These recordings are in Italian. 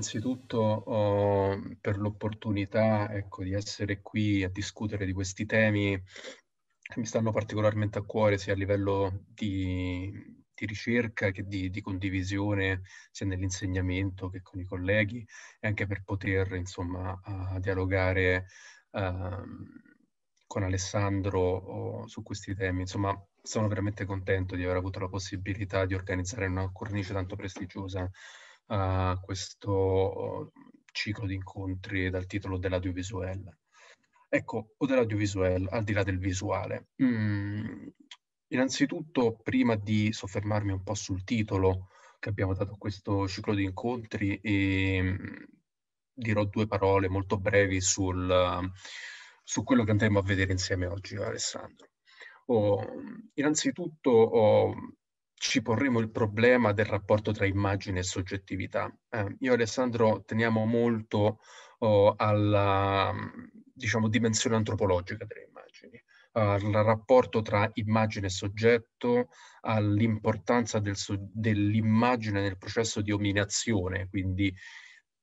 innanzitutto oh, per l'opportunità ecco, di essere qui a discutere di questi temi che mi stanno particolarmente a cuore sia a livello di, di ricerca che di, di, condivisione sia nell'insegnamento che con i colleghi e anche per poter insomma a, dialogare a, ehm, con Alessandro oh, su questi temi. Insomma, sono veramente contento di aver avuto la possibilità di organizzare una cornice tanto prestigiosa a questo ciclo di incontri dal titolo dell'audiovisuale. Ecco, o dell'audiovisuale, al di là del visuale. Mm, innanzitutto, prima di soffermarmi un po' sul titolo che abbiamo dato a questo ciclo di incontri, e, ehm, dirò due parole molto brevi sul, su quello che andremo a vedere insieme oggi, Alessandro. Oh, innanzitutto, oh, ci porremo il problema del rapporto tra immagine e soggettività. Eh, io e Alessandro teniamo molto oh, alla diciamo, dimensione antropologica delle immagini, al rapporto tra immagine e soggetto, all'importanza del so- dell'immagine nel processo di ominazione, quindi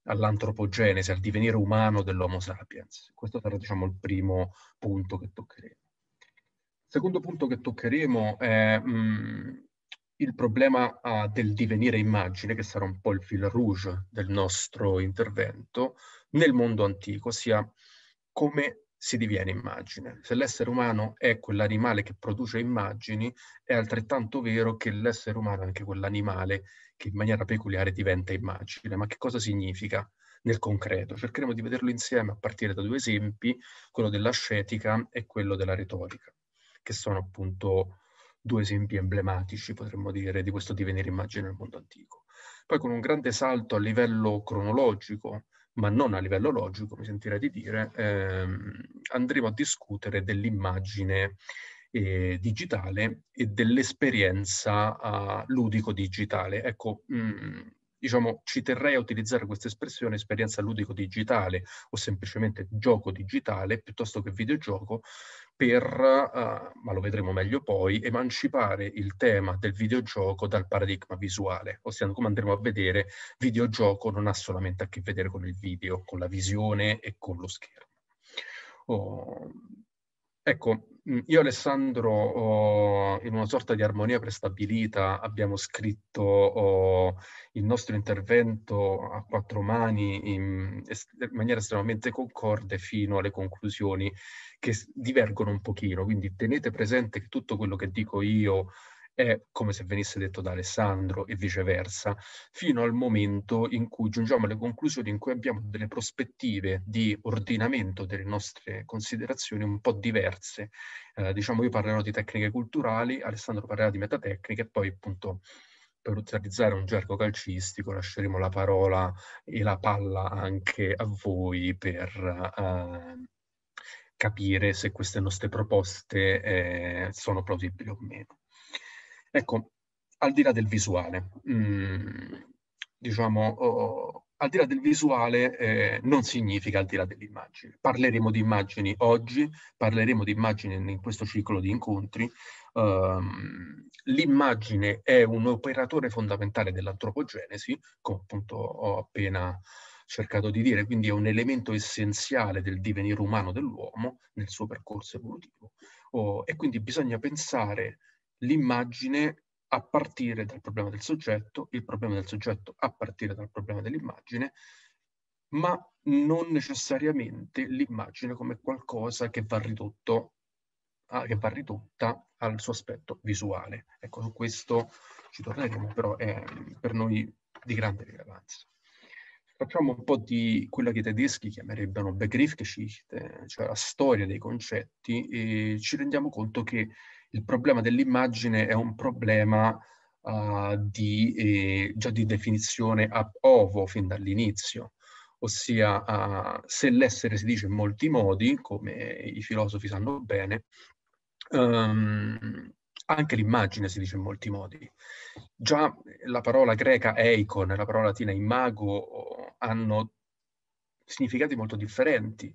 all'antropogenesi, al divenire umano dell'Homo sapiens. Questo sarà diciamo, il primo punto che toccheremo. Il secondo punto che toccheremo è mh, mm, il problema uh, del divenire immagine, che sarà un po' il fil rouge del nostro intervento, nel mondo antico, ossia come si diviene immagine. Se l'essere umano è quell'animale che produce immagini, è altrettanto vero che l'essere umano è anche quell'animale che in maniera peculiare diventa immagine. Ma che cosa significa nel concreto? Cercheremo di vederlo insieme a partire da due esempi, quello dell'ascetica e quello della retorica, che sono appunto due esempi emblematici, potremmo dire, di questo divenire immagine nel mondo antico. Poi con un grande salto a livello cronologico, ma non a livello logico, mi sentirei di dire, ehm, andremo a discutere dell'immagine eh, digitale e dell'esperienza eh, ludico-digitale. Ecco, mh, mm, diciamo, ci terrei a utilizzare questa espressione esperienza ludico-digitale o semplicemente gioco digitale piuttosto che videogioco per, uh, ma lo vedremo meglio poi, emancipare il tema del videogioco dal paradigma visuale, ossia come andremo a vedere, videogioco non ha solamente a che vedere con il video, con la visione e con lo schermo. Oh, Ecco, mm, io Alessandro, in una sorta di armonia prestabilita, abbiamo scritto il nostro intervento a quattro mani in, in, maniera estremamente concorde fino alle conclusioni che divergono un pochino, quindi tenete presente che tutto quello che dico io è come se venisse detto da Alessandro e viceversa, fino al momento in cui giungiamo alle conclusioni in cui abbiamo delle prospettive di ordinamento delle nostre considerazioni un po' diverse. Eh, diciamo io parlerò di tecniche culturali, Alessandro parlerà di metatecniche e poi appunto per utilizzare un gergo calcistico lasceremo la parola e la palla anche a voi per... Eh, capire se queste nostre proposte eh, sono plausibili o meno. Ecco, al di là del visuale, mh, mm, diciamo, oh, oh, al di là del visuale eh, non significa al di là dell'immagine. Parleremo di immagini oggi, parleremo di immagini in questo ciclo di incontri. Um, l'immagine è un operatore fondamentale dell'antropogenesi, come appunto ho appena cercato di dire, quindi è un elemento essenziale del divenire umano dell'uomo nel suo percorso evolutivo. Oh, e quindi bisogna pensare l'immagine a partire dal problema del soggetto, il problema del soggetto a partire dal problema dell'immagine, ma non necessariamente l'immagine come qualcosa che va, ridotto, a, che va ridotta al suo aspetto visuale. Ecco, su questo ci torneremo, però è per noi di grande rilevanza. Facciamo un po' di quella che i tedeschi chiamerebbero Begriffgeschichte, cioè la storia dei concetti, e ci rendiamo conto che il problema dell'immagine è un problema uh, di, eh, già di definizione a ovo fin dall'inizio, ossia uh, se l'essere si dice in molti modi, come i filosofi sanno bene, um, anche l'immagine si dice in molti modi. Già la parola greca eikon e la parola latina imago hanno significati molto differenti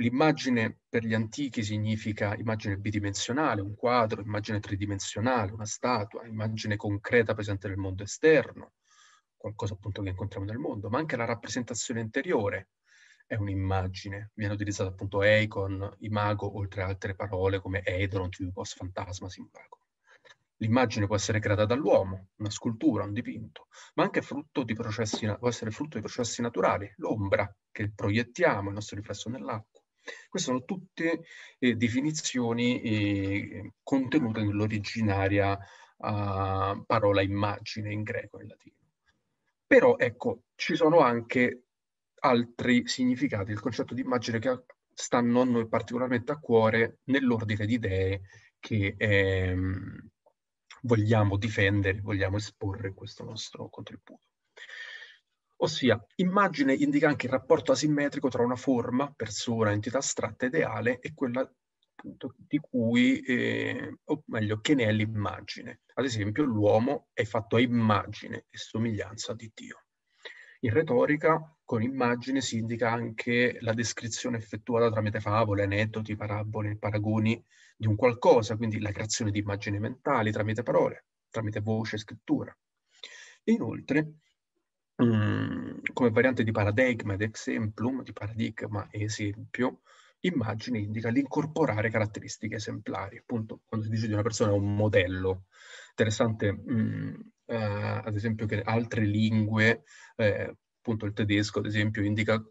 l'immagine per gli antichi significa immagine bidimensionale, un quadro, immagine tridimensionale, una statua, immagine concreta presente nel mondo esterno, qualcosa appunto che incontriamo nel mondo, ma anche la rappresentazione interiore è un'immagine. Viene utilizzata appunto Eikon, imago, oltre ad altre parole come Eidron, Typos, fantasma, simbago. L'immagine può essere creata dall'uomo, una scultura, un dipinto, ma anche frutto di processi, può essere frutto di processi naturali, l'ombra che proiettiamo, il nostro riflesso nell'acqua queste sono tutte eh, definizioni eh, contenute nell'originaria eh, parola immagine in greco e in latino. Però ecco, ci sono anche altri significati, il concetto di immagine che stanno a noi particolarmente a cuore nell'ordine di idee che ehm, vogliamo difendere, vogliamo esporre questo nostro contributo. Ossia, immagine indica anche il rapporto asimmetrico tra una forma, persona, entità astratta, ideale e quella appunto di cui, eh, o meglio, che ne è l'immagine. Ad esempio, l'uomo è fatto a immagine e somiglianza di Dio. In retorica, con immagine si indica anche la descrizione effettuata tramite favole, aneddoti, parabole, paragoni di un qualcosa, quindi la creazione di immagini mentali tramite parole, tramite voce scrittura. E inoltre, mh, mhmm, come variante di paradigma ed exemplum, di paradigma e esempio, immagine indica l'incorporare caratteristiche esemplari. Appunto, quando si dice di una persona è un modello. Interessante, mh, mhmm, eh, ad esempio, che altre lingue, eh, appunto il tedesco, ad esempio, indica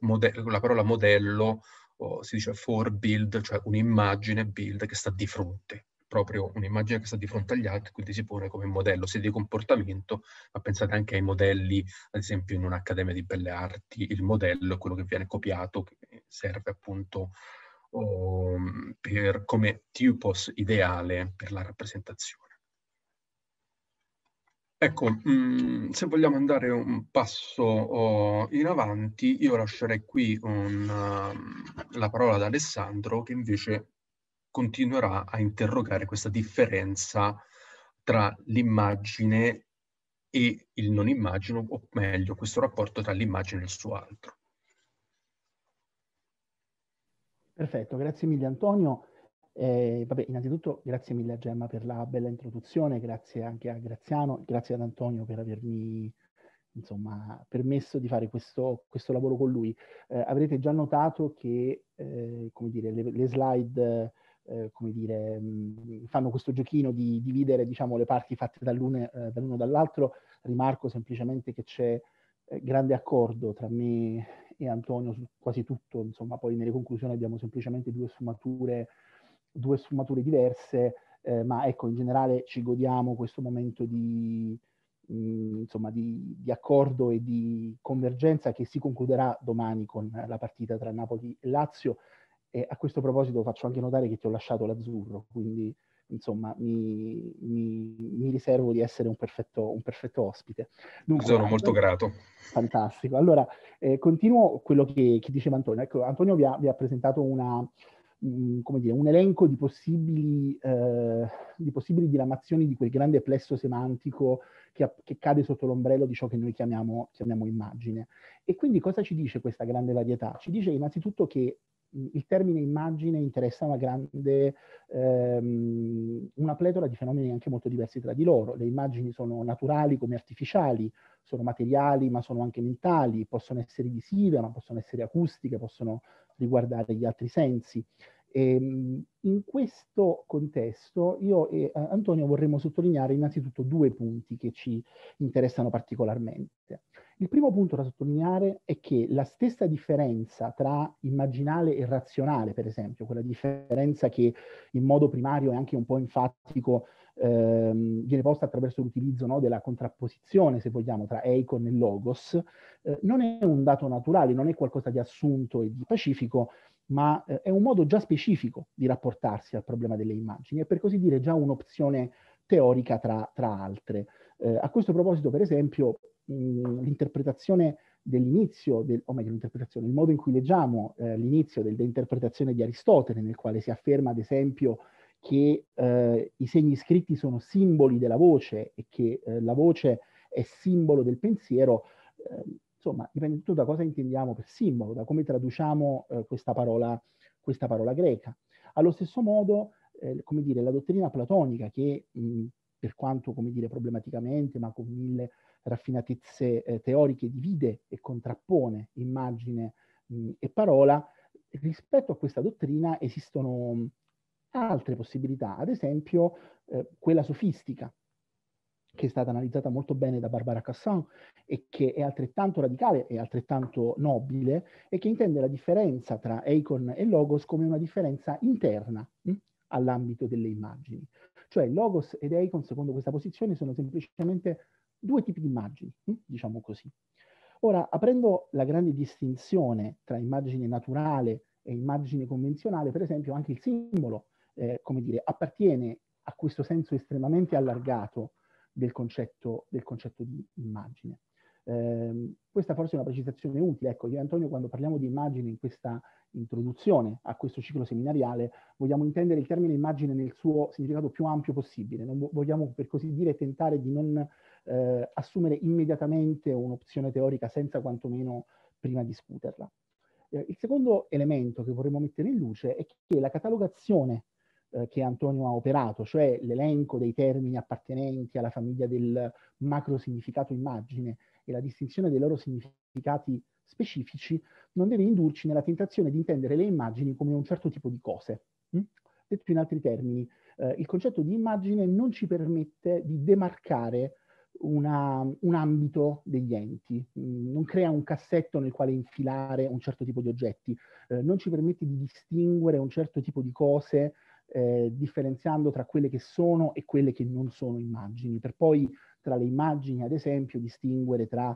la parola modello, o si dice for build, cioè un'immagine build che sta di fronte proprio un'immagine che sta di fronte agli altri, quindi si pone come modello sia di comportamento, ma pensate anche ai modelli, ad esempio in un'accademia di belle arti, il modello è quello che viene copiato, che serve appunto um, per, come tipos ideale per la rappresentazione. Ecco, mh, mm, se vogliamo andare un passo oh, in avanti, io lascerei qui un, uh, la parola ad Alessandro che invece continuerà a interrogare questa differenza tra l'immagine e il non immagino, o meglio, questo rapporto tra l'immagine e il suo altro. Perfetto, grazie mille Antonio. Eh, vabbè, innanzitutto grazie mille a Gemma per la bella introduzione, grazie anche a Graziano, grazie ad Antonio per avermi insomma, permesso di fare questo, questo lavoro con lui. Eh, avrete già notato che eh, come dire, le, le slide eh, come dire, mm, fanno questo giochino di dividere diciamo, le parti fatte eh, dall'uno eh, dall dall'altro. Rimarco semplicemente che c'è eh, grande accordo tra me e Antonio su quasi tutto, insomma, poi nelle conclusioni abbiamo semplicemente due sfumature, due sfumature diverse, ma ecco, in generale ci godiamo questo momento di, mh, mm, insomma, di, di accordo e di convergenza che si concluderà domani con la partita tra Napoli e Lazio. E a questo proposito faccio anche notare che ti ho lasciato l'azzurro, quindi insomma mi, mi, mi riservo di essere un perfetto, un perfetto ospite. Dunque, Sono molto grato. Fantastico. Allora, eh, continuo quello che, che, diceva Antonio. Ecco, Antonio vi ha, vi ha presentato una, mh, mm, dire, un elenco di possibili, eh, di possibili diramazioni di quel grande plesso semantico che, che cade sotto l'ombrello di ciò che noi chiamiamo, chiamiamo immagine. E quindi cosa ci dice questa grande varietà? Ci dice innanzitutto che il termine immagine interessa una grande, ehm, una pletora di fenomeni anche molto diversi tra di loro. Le immagini sono naturali come artificiali, sono materiali ma sono anche mentali, possono essere visive ma possono essere acustiche, possono riguardare gli altri sensi. E, ehm, in questo contesto io e eh, Antonio vorremmo sottolineare innanzitutto due punti che ci interessano particolarmente. Il primo punto da sottolineare è che la stessa differenza tra immaginale e razionale, per esempio, quella differenza che in modo primario e anche un po' enfatico ehm, viene posta attraverso l'utilizzo no, della contrapposizione, se vogliamo, tra Eikon e Logos, eh, non è un dato naturale, non è qualcosa di assunto e di pacifico, ma eh, è un modo già specifico di rapportarsi al problema delle immagini, è per così dire già un'opzione teorica tra, tra altre. Eh, a questo proposito, per esempio, eh, l'interpretazione dell'inizio, del, o meglio l'interpretazione, il modo in cui leggiamo eh, l'inizio dell'interpretazione di Aristotele, nel quale si afferma ad esempio che eh, i segni scritti sono simboli della voce e che eh, la voce è simbolo del pensiero, eh, insomma dipende tutto da cosa intendiamo per simbolo, da come traduciamo eh, questa parola, questa, parola, greca. Allo stesso modo, come dire, la dottrina platonica che mh, per quanto, come dire, problematicamente, ma con mille raffinatezze eh, teoriche divide e contrappone immagine mh, e parola, rispetto a questa dottrina esistono altre possibilità, ad esempio eh, quella sofistica, che è stata analizzata molto bene da Barbara Cassin e che è altrettanto radicale e altrettanto nobile e che intende la differenza tra Icon e Logos come una differenza interna mh, all'ambito delle immagini. Cioè Logos ed Icon, secondo questa posizione, sono semplicemente due tipi di immagini, hm, diciamo così. Ora, aprendo la grande distinzione tra immagine naturale e immagine convenzionale, per esempio anche il simbolo, eh, come dire, appartiene a questo senso estremamente allargato del concetto, del concetto di immagine. Eh, questa forse è una precisazione utile. Ecco, io e Antonio, quando parliamo di immagine in questa introduzione a questo ciclo seminariale, vogliamo intendere il termine immagine nel suo significato più ampio possibile. Non vogliamo, per così dire, tentare di non eh, assumere immediatamente un'opzione teorica senza quantomeno prima discuterla. Eh, il secondo elemento che vorremmo mettere in luce è che la catalogazione eh, che Antonio ha operato, cioè l'elenco dei termini appartenenti alla famiglia del macro significato immagine e la distinzione dei loro significati specifici, non deve indurci nella tentazione di intendere le immagini come un certo tipo di cose. Hm? Detto in altri termini, eh, il concetto di immagine non ci permette di demarcare una, un ambito degli enti, mm, non crea un cassetto nel quale infilare un certo tipo di oggetti, eh, non ci permette di distinguere un certo tipo di cose eh, differenziando tra quelle che sono e quelle che non sono immagini, per poi tra le immagini, ad esempio, distinguere tra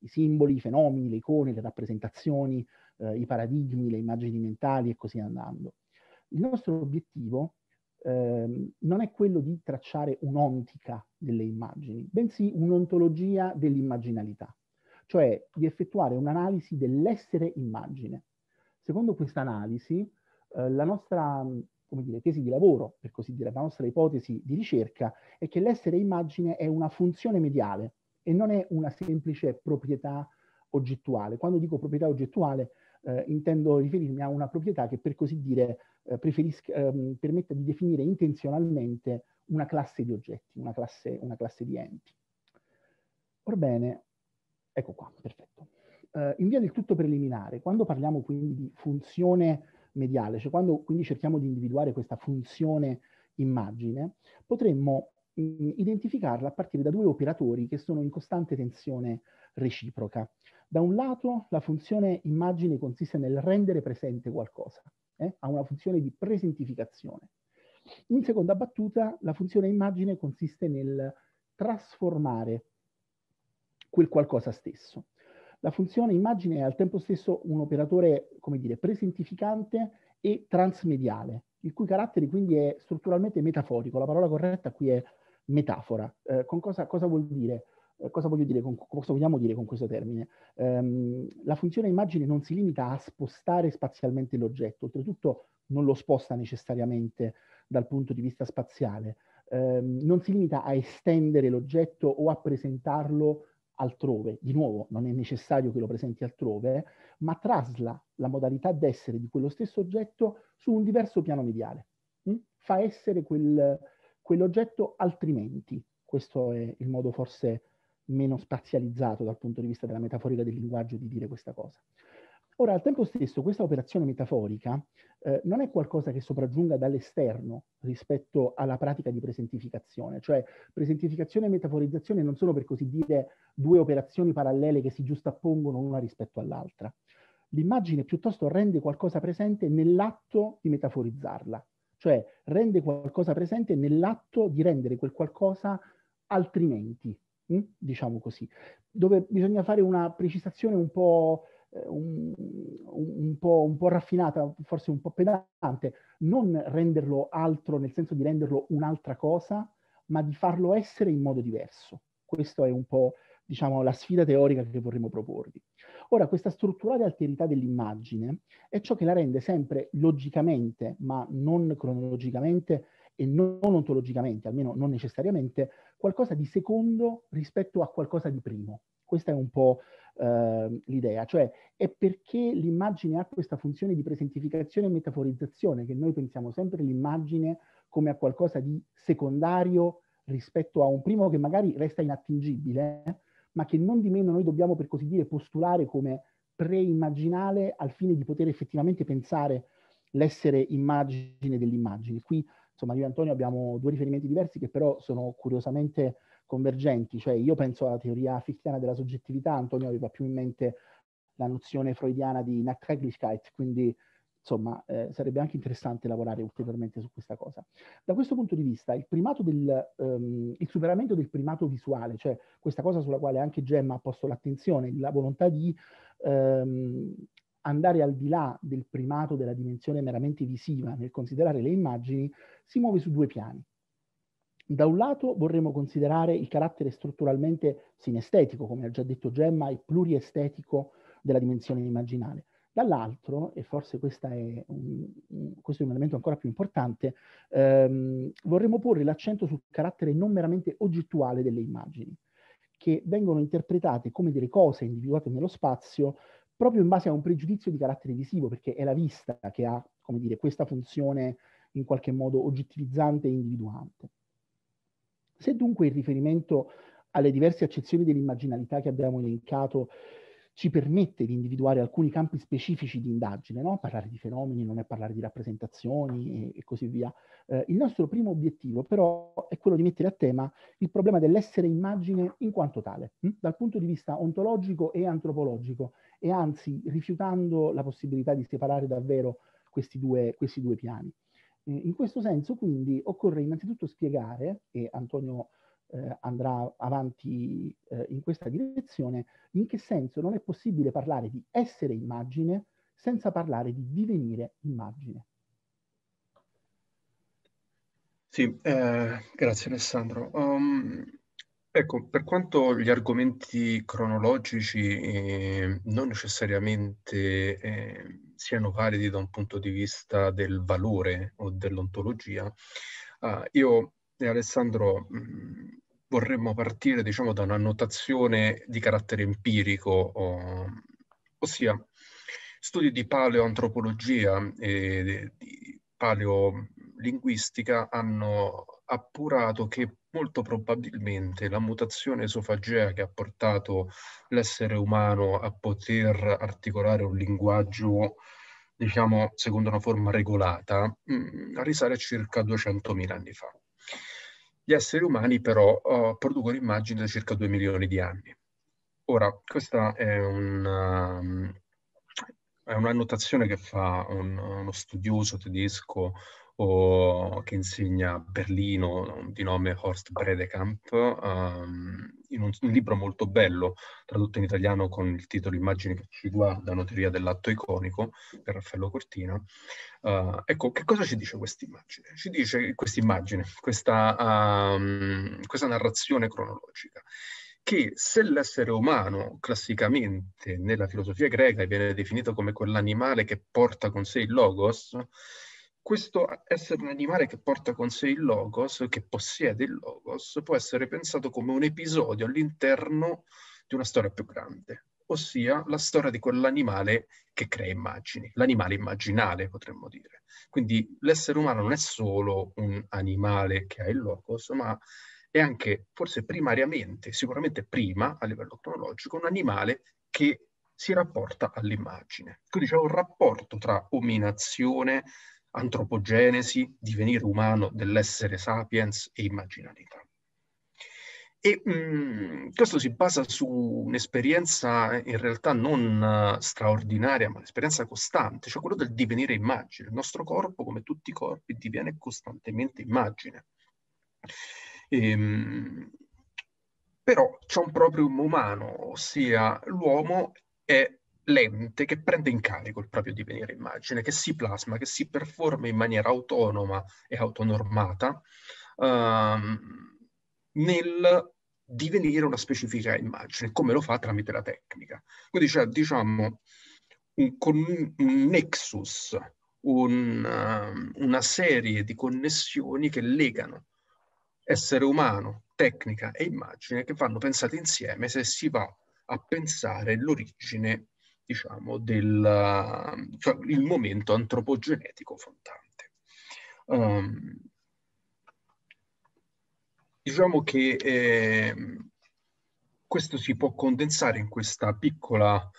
i simboli, i fenomeni, le icone, le rappresentazioni, eh, i paradigmi, le immagini mentali e così andando. Il nostro obiettivo eh, non è quello di tracciare un'ontica delle immagini, bensì un'ontologia dell'immaginalità, cioè di effettuare un'analisi dell'essere immagine. Secondo questa analisi, eh, la nostra mm, come dire, tesi di lavoro, per così dire, la nostra ipotesi di ricerca, è che l'essere immagine è una funzione mediale e non è una semplice proprietà oggettuale. Quando dico proprietà oggettuale eh, intendo riferirmi a una proprietà che per così dire eh, ehm, permette di definire intenzionalmente una classe di oggetti, una classe, una classe di enti. Orbene, ecco qua, perfetto. Eh, in via del tutto preliminare, quando parliamo quindi di funzione mediale, cioè quando quindi cerchiamo di individuare questa funzione immagine, potremmo mm, identificarla a partire da due operatori che sono in costante tensione reciproca. Da un lato la funzione immagine consiste nel rendere presente qualcosa, eh? ha una funzione di presentificazione. In seconda battuta la funzione immagine consiste nel trasformare quel qualcosa stesso. La funzione immagine è al tempo stesso un operatore, come dire, presentificante e transmediale, il cui carattere quindi è strutturalmente metaforico. La parola corretta qui è metafora. Eh, con cosa, cosa vuol dire? Eh, cosa voglio dire con, cosa vogliamo dire con questo termine? Um, la funzione immagine non si limita a spostare spazialmente l'oggetto, oltretutto non lo sposta necessariamente dal punto di vista spaziale, um, non si limita a estendere l'oggetto o a presentarlo altrove, di nuovo non è necessario che lo presenti altrove, ma trasla la modalità d'essere di quello stesso oggetto su un diverso piano mediale, mm? fa essere quel, quell'oggetto altrimenti, questo è il modo forse meno spazializzato dal punto di vista della metaforica del linguaggio di dire questa cosa. Ora, al tempo stesso, questa operazione metaforica eh, non è qualcosa che sopraggiunga dall'esterno rispetto alla pratica di presentificazione, cioè presentificazione e metaforizzazione non sono per così dire due operazioni parallele che si giustappongono l'una rispetto all'altra. L'immagine piuttosto rende qualcosa presente nell'atto di metaforizzarla, cioè rende qualcosa presente nell'atto di rendere quel qualcosa altrimenti, Mm? diciamo così, dove bisogna fare una precisazione un po', eh, un, un, po', un po' raffinata, forse un po' pedante, non renderlo altro nel senso di renderlo un'altra cosa, ma di farlo essere in modo diverso. Questa è un po' diciamo, la sfida teorica che vorremmo proporvi. Ora, questa strutturale alterità dell'immagine è ciò che la rende sempre logicamente, ma non cronologicamente e non ontologicamente, almeno non necessariamente, qualcosa di secondo rispetto a qualcosa di primo. Questa è un po' eh, l'idea, cioè è perché l'immagine ha questa funzione di presentificazione e metaforizzazione, che noi pensiamo sempre all'immagine come a qualcosa di secondario rispetto a un primo che magari resta inattingibile, ma che non di meno noi dobbiamo per così dire postulare come preimmaginale al fine di poter effettivamente pensare l'essere immagine dell'immagine. Qui insomma io e Antonio abbiamo due riferimenti diversi che però sono curiosamente convergenti, cioè io penso alla teoria fichtiana della soggettività, Antonio aveva più in mente la nozione freudiana di Nachträglichkeit, quindi insomma eh, sarebbe anche interessante lavorare ulteriormente su questa cosa. Da questo punto di vista il, del, um, il superamento del primato visuale, cioè questa cosa sulla quale anche Gemma ha posto l'attenzione, la volontà di um, andare al di là del primato della dimensione meramente visiva nel considerare le immagini si muove su due piani. Da un lato vorremmo considerare il carattere strutturalmente sinestetico, come ha già detto Gemma, e pluriestetico della dimensione immaginale. Dall'altro, e forse è un, questo è un elemento ancora più importante, ehm, vorremmo porre l'accento sul carattere non meramente oggettuale delle immagini, che vengono interpretate come delle cose individuate nello spazio proprio in base a un pregiudizio di carattere visivo, perché è la vista che ha, come dire, questa funzione in qualche modo oggettivizzante e individuante. Se dunque il riferimento alle diverse accezioni dell'immaginalità che abbiamo elencato ci permette di individuare alcuni campi specifici di indagine, no? parlare di fenomeni non è parlare di rappresentazioni e, e così via. Eh, il nostro primo obiettivo però è quello di mettere a tema il problema dell'essere immagine in quanto tale, hm? dal punto di vista ontologico e antropologico, e anzi rifiutando la possibilità di separare davvero questi due, questi due piani. Eh, in questo senso quindi occorre innanzitutto spiegare, e Antonio eh, andrà avanti eh, in questa direzione, in che senso non è possibile parlare di essere immagine senza parlare di divenire immagine. Sì, eh, grazie Alessandro. Um, ecco, per quanto gli argomenti cronologici ehm, non necessariamente ehm, siano validi da un punto di vista del valore o dell'ontologia, ah, io Alessandro, mm, vorremmo partire diciamo, da notazione di carattere empirico, ossia studi di paleoantropologia e di paleolinguistica hanno appurato che molto probabilmente la mutazione esofagea che ha portato l'essere umano a poter articolare un linguaggio diciamo secondo una forma regolata mh, mm, risale a circa 200.000 anni fa. Gli esseri umani però uh, producono immagini da circa 2 milioni di anni. Ora, questa è, una, ehm, è un'annotazione che fa un, uno studioso tedesco o che insegna a Berlino, di nome Horst Bredekamp, um, in un, un, libro molto bello, tradotto in italiano con il titolo Immagini che ci guardano, teoria dell'atto iconico, per Raffaello Cortina. Uh, ecco, che cosa ci dice questa immagine? Ci dice questa immagine, questa, um, questa narrazione cronologica che se l'essere umano classicamente nella filosofia greca viene definito come quell'animale che porta con sé il logos, questo essere un animale che porta con sé il logos, che possiede il logos, può essere pensato come un episodio all'interno di una storia più grande, ossia la storia di quell'animale che crea immagini, l'animale immaginale potremmo dire. Quindi l'essere umano non è solo un animale che ha il logos, ma è anche forse primariamente, sicuramente prima a livello cronologico, un animale che si rapporta all'immagine. Quindi c'è un rapporto tra ominazione, antropogenesi, divenire umano dell'essere sapiens e immaginalità. E mh, mm, questo si basa su un'esperienza in realtà non eh, straordinaria, ma un'esperienza costante, cioè quello del divenire immagine. Il nostro corpo, come tutti i corpi, diviene costantemente immagine. E, ehm, mh, però c'è un proprio umano, ossia l'uomo è l'ente che prende in carico il proprio divenire immagine, che si plasma, che si performa in maniera autonoma e autonormata ehm, nel divenire una specifica immagine, come lo fa tramite la tecnica. Quindi c'è, diciamo, un, con- un nexus, un, um, una serie di connessioni che legano essere umano, tecnica e immagine che vanno pensate insieme se si va a pensare l'origine diciamo, del, cioè, il momento antropogenetico fondante. Um, diciamo che eh, questo si può condensare in questa piccola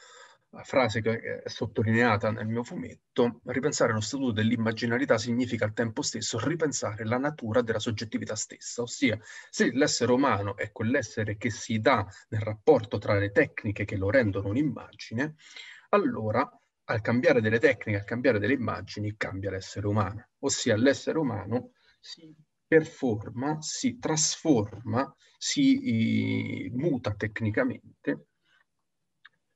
frase che è sottolineata nel mio fumetto, ripensare lo statuto dell'immaginalità significa al tempo stesso ripensare la natura della soggettività stessa, ossia se l'essere umano è quell'essere che si dà nel rapporto tra le tecniche che lo rendono un'immagine, allora al cambiare delle tecniche, al cambiare delle immagini, cambia l'essere umano, ossia l'essere umano si performa, si trasforma, si eh, muta tecnicamente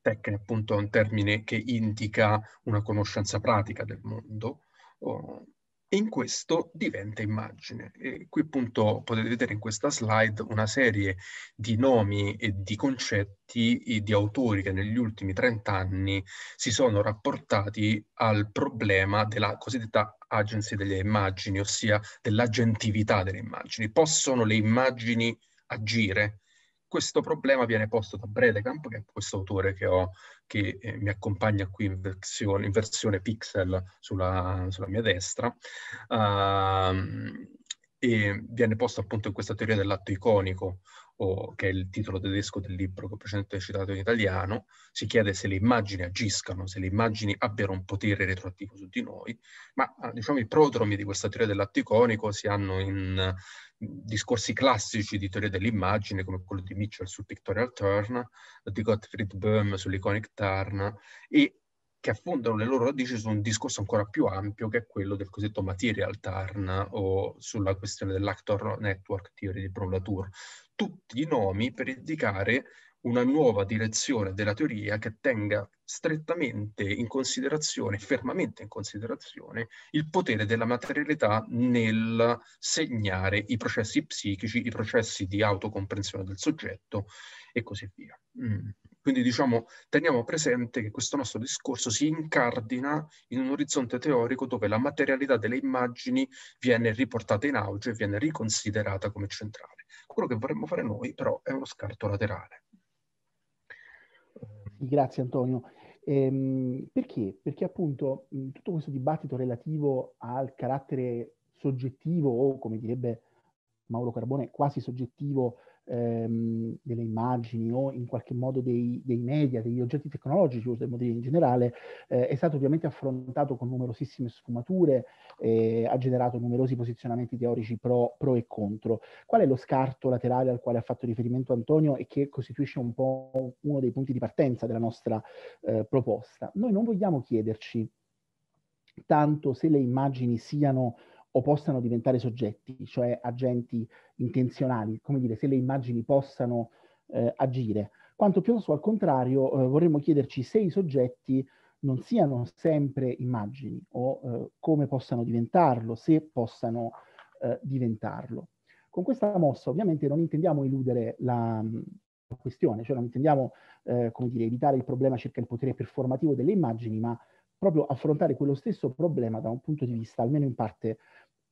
Tecne appunto è un termine che indica una conoscenza pratica del mondo, oh, e in questo diventa immagine. E qui appunto potete vedere in questa slide una serie di nomi e di concetti e di autori che negli ultimi 30 anni si sono rapportati al problema della cosiddetta agency delle immagini, ossia dell'agentività delle immagini. Possono le immagini agire? questo problema viene posto da Bredekamp, che è questo autore che, ho, che eh, mi accompagna qui in versione, in versione pixel sulla, sulla, mia destra. Uh, e viene posto appunto in questa teoria dell'atto iconico, o, che è il titolo tedesco del libro che ho precedentemente citato in italiano. Si chiede se le immagini agiscano, se le immagini abbiano un potere retroattivo su di noi, ma ah, diciamo i prodromi di questa teoria dell'atto iconico si hanno in discorsi classici di teoria dell'immagine, come quello di Mitchell sul pictorial turn, di Gottfried Böhm sull'iconic turn, e che affondano le loro radici su un discorso ancora più ampio che è quello del cosiddetto material turn o sulla questione dell'actor network theory di Brun Latour. Tutti i nomi per indicare una nuova direzione della teoria che tenga strettamente in considerazione, fermamente in considerazione, il potere della materialità nel segnare i processi psichici, i processi di autocomprensione del soggetto e così via. Mm. Quindi diciamo, teniamo presente che questo nostro discorso si incardina in un orizzonte teorico dove la materialità delle immagini viene riportata in auge, e viene riconsiderata come centrale. Quello che vorremmo fare noi però è uno scarto laterale. Grazie Antonio. Ehm, perché? Perché appunto tutto questo dibattito relativo al carattere soggettivo o come direbbe Mauro Carbone quasi soggettivo ehm, delle immagini o in qualche modo dei, dei, media, degli oggetti tecnologici, o del modello in generale, eh, è stato ovviamente affrontato con numerosissime sfumature, e eh, ha generato numerosi posizionamenti teorici pro, pro, e contro. Qual è lo scarto laterale al quale ha fatto riferimento Antonio e che costituisce un po' uno dei punti di partenza della nostra eh, proposta? Noi non vogliamo chiederci tanto se le immagini siano o possano diventare soggetti, cioè agenti intenzionali, come dire, se le immagini possano eh, agire, quanto piuttosto al contrario eh, vorremmo chiederci se i soggetti non siano sempre immagini o eh, come possano diventarlo, se possano eh, diventarlo. Con questa mossa ovviamente non intendiamo eludere la, mm, la questione, cioè non intendiamo eh, come dire, evitare il problema circa il potere performativo delle immagini, ma proprio affrontare quello stesso problema da un punto di vista almeno in parte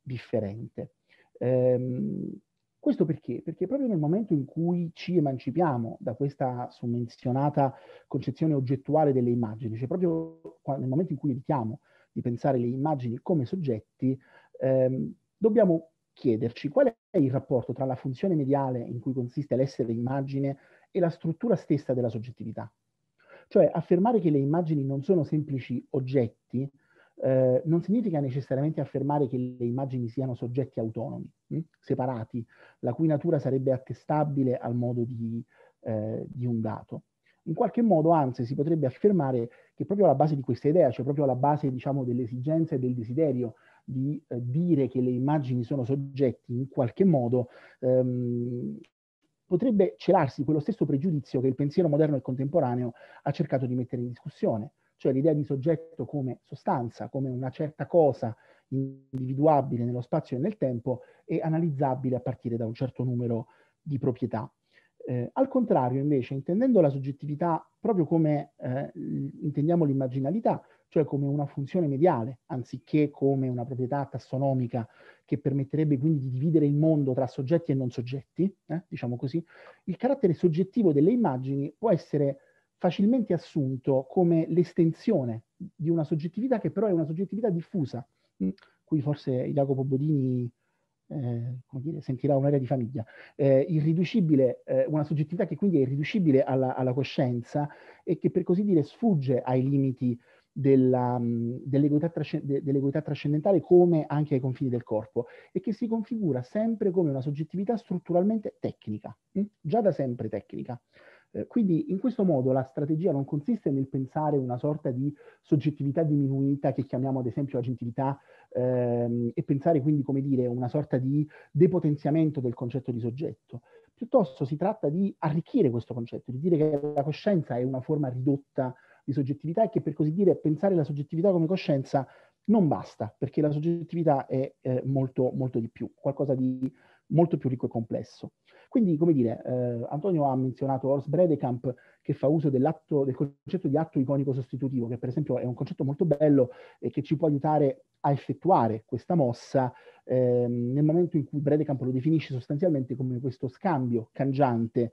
differente. Ehm, questo perché? Perché proprio nel momento in cui ci emancipiamo da questa summenzionata concezione oggettuale delle immagini, cioè proprio nel momento in cui evitiamo di pensare le immagini come soggetti, ehm, dobbiamo chiederci qual è il rapporto tra la funzione mediale in cui consiste l'essere immagine e la struttura stessa della soggettività. Cioè affermare che le immagini non sono semplici oggetti eh, non significa necessariamente affermare che le immagini siano soggetti autonomi, mh? Hm, separati, la cui natura sarebbe attestabile al modo di, eh, di un dato. In qualche modo, anzi, si potrebbe affermare che proprio alla base di questa idea, cioè proprio alla base diciamo, dell'esigenza e del desiderio di eh, dire che le immagini sono soggetti in qualche modo, ehm, potrebbe celarsi quello stesso pregiudizio che il pensiero moderno e contemporaneo ha cercato di mettere in discussione cioè l'idea di soggetto come sostanza, come una certa cosa individuabile nello spazio e nel tempo e analizzabile a partire da un certo numero di proprietà. Eh, al contrario, invece, intendendo la soggettività proprio come eh, intendiamo l'immaginalità, cioè come una funzione mediale, anziché come una proprietà tassonomica che permetterebbe quindi di dividere il mondo tra soggetti e non soggetti, eh, diciamo così, il carattere soggettivo delle immagini può essere facilmente assunto come l'estensione di una soggettività che però è una soggettività diffusa, mm, qui forse Jacopo Bodini eh, dire, sentirà un'area di famiglia, eh, eh, una soggettività che quindi è irriducibile alla, alla, coscienza e che per così dire sfugge ai limiti mm, dell'egoità, dell dell trascendentale come anche ai confini del corpo e che si configura sempre come una soggettività strutturalmente tecnica, mh? Mm, già da sempre tecnica. Eh, quindi in questo modo la strategia non consiste nel pensare una sorta di soggettività diminuita che chiamiamo ad esempio agentività ehm, e pensare quindi come dire una sorta di depotenziamento del concetto di soggetto. Piuttosto si tratta di arricchire questo concetto, di dire che la coscienza è una forma ridotta di soggettività e che per così dire pensare la soggettività come coscienza non basta, perché la soggettività è eh, molto, molto di più, qualcosa di molto più ricco e complesso. Quindi, come dire, eh, Antonio ha menzionato Horst Bredekamp che fa uso del concetto di atto iconico sostitutivo, che per esempio è un concetto molto bello e che ci può aiutare a effettuare questa mossa eh, nel momento in cui Bredekamp lo definisce sostanzialmente come questo scambio cangiante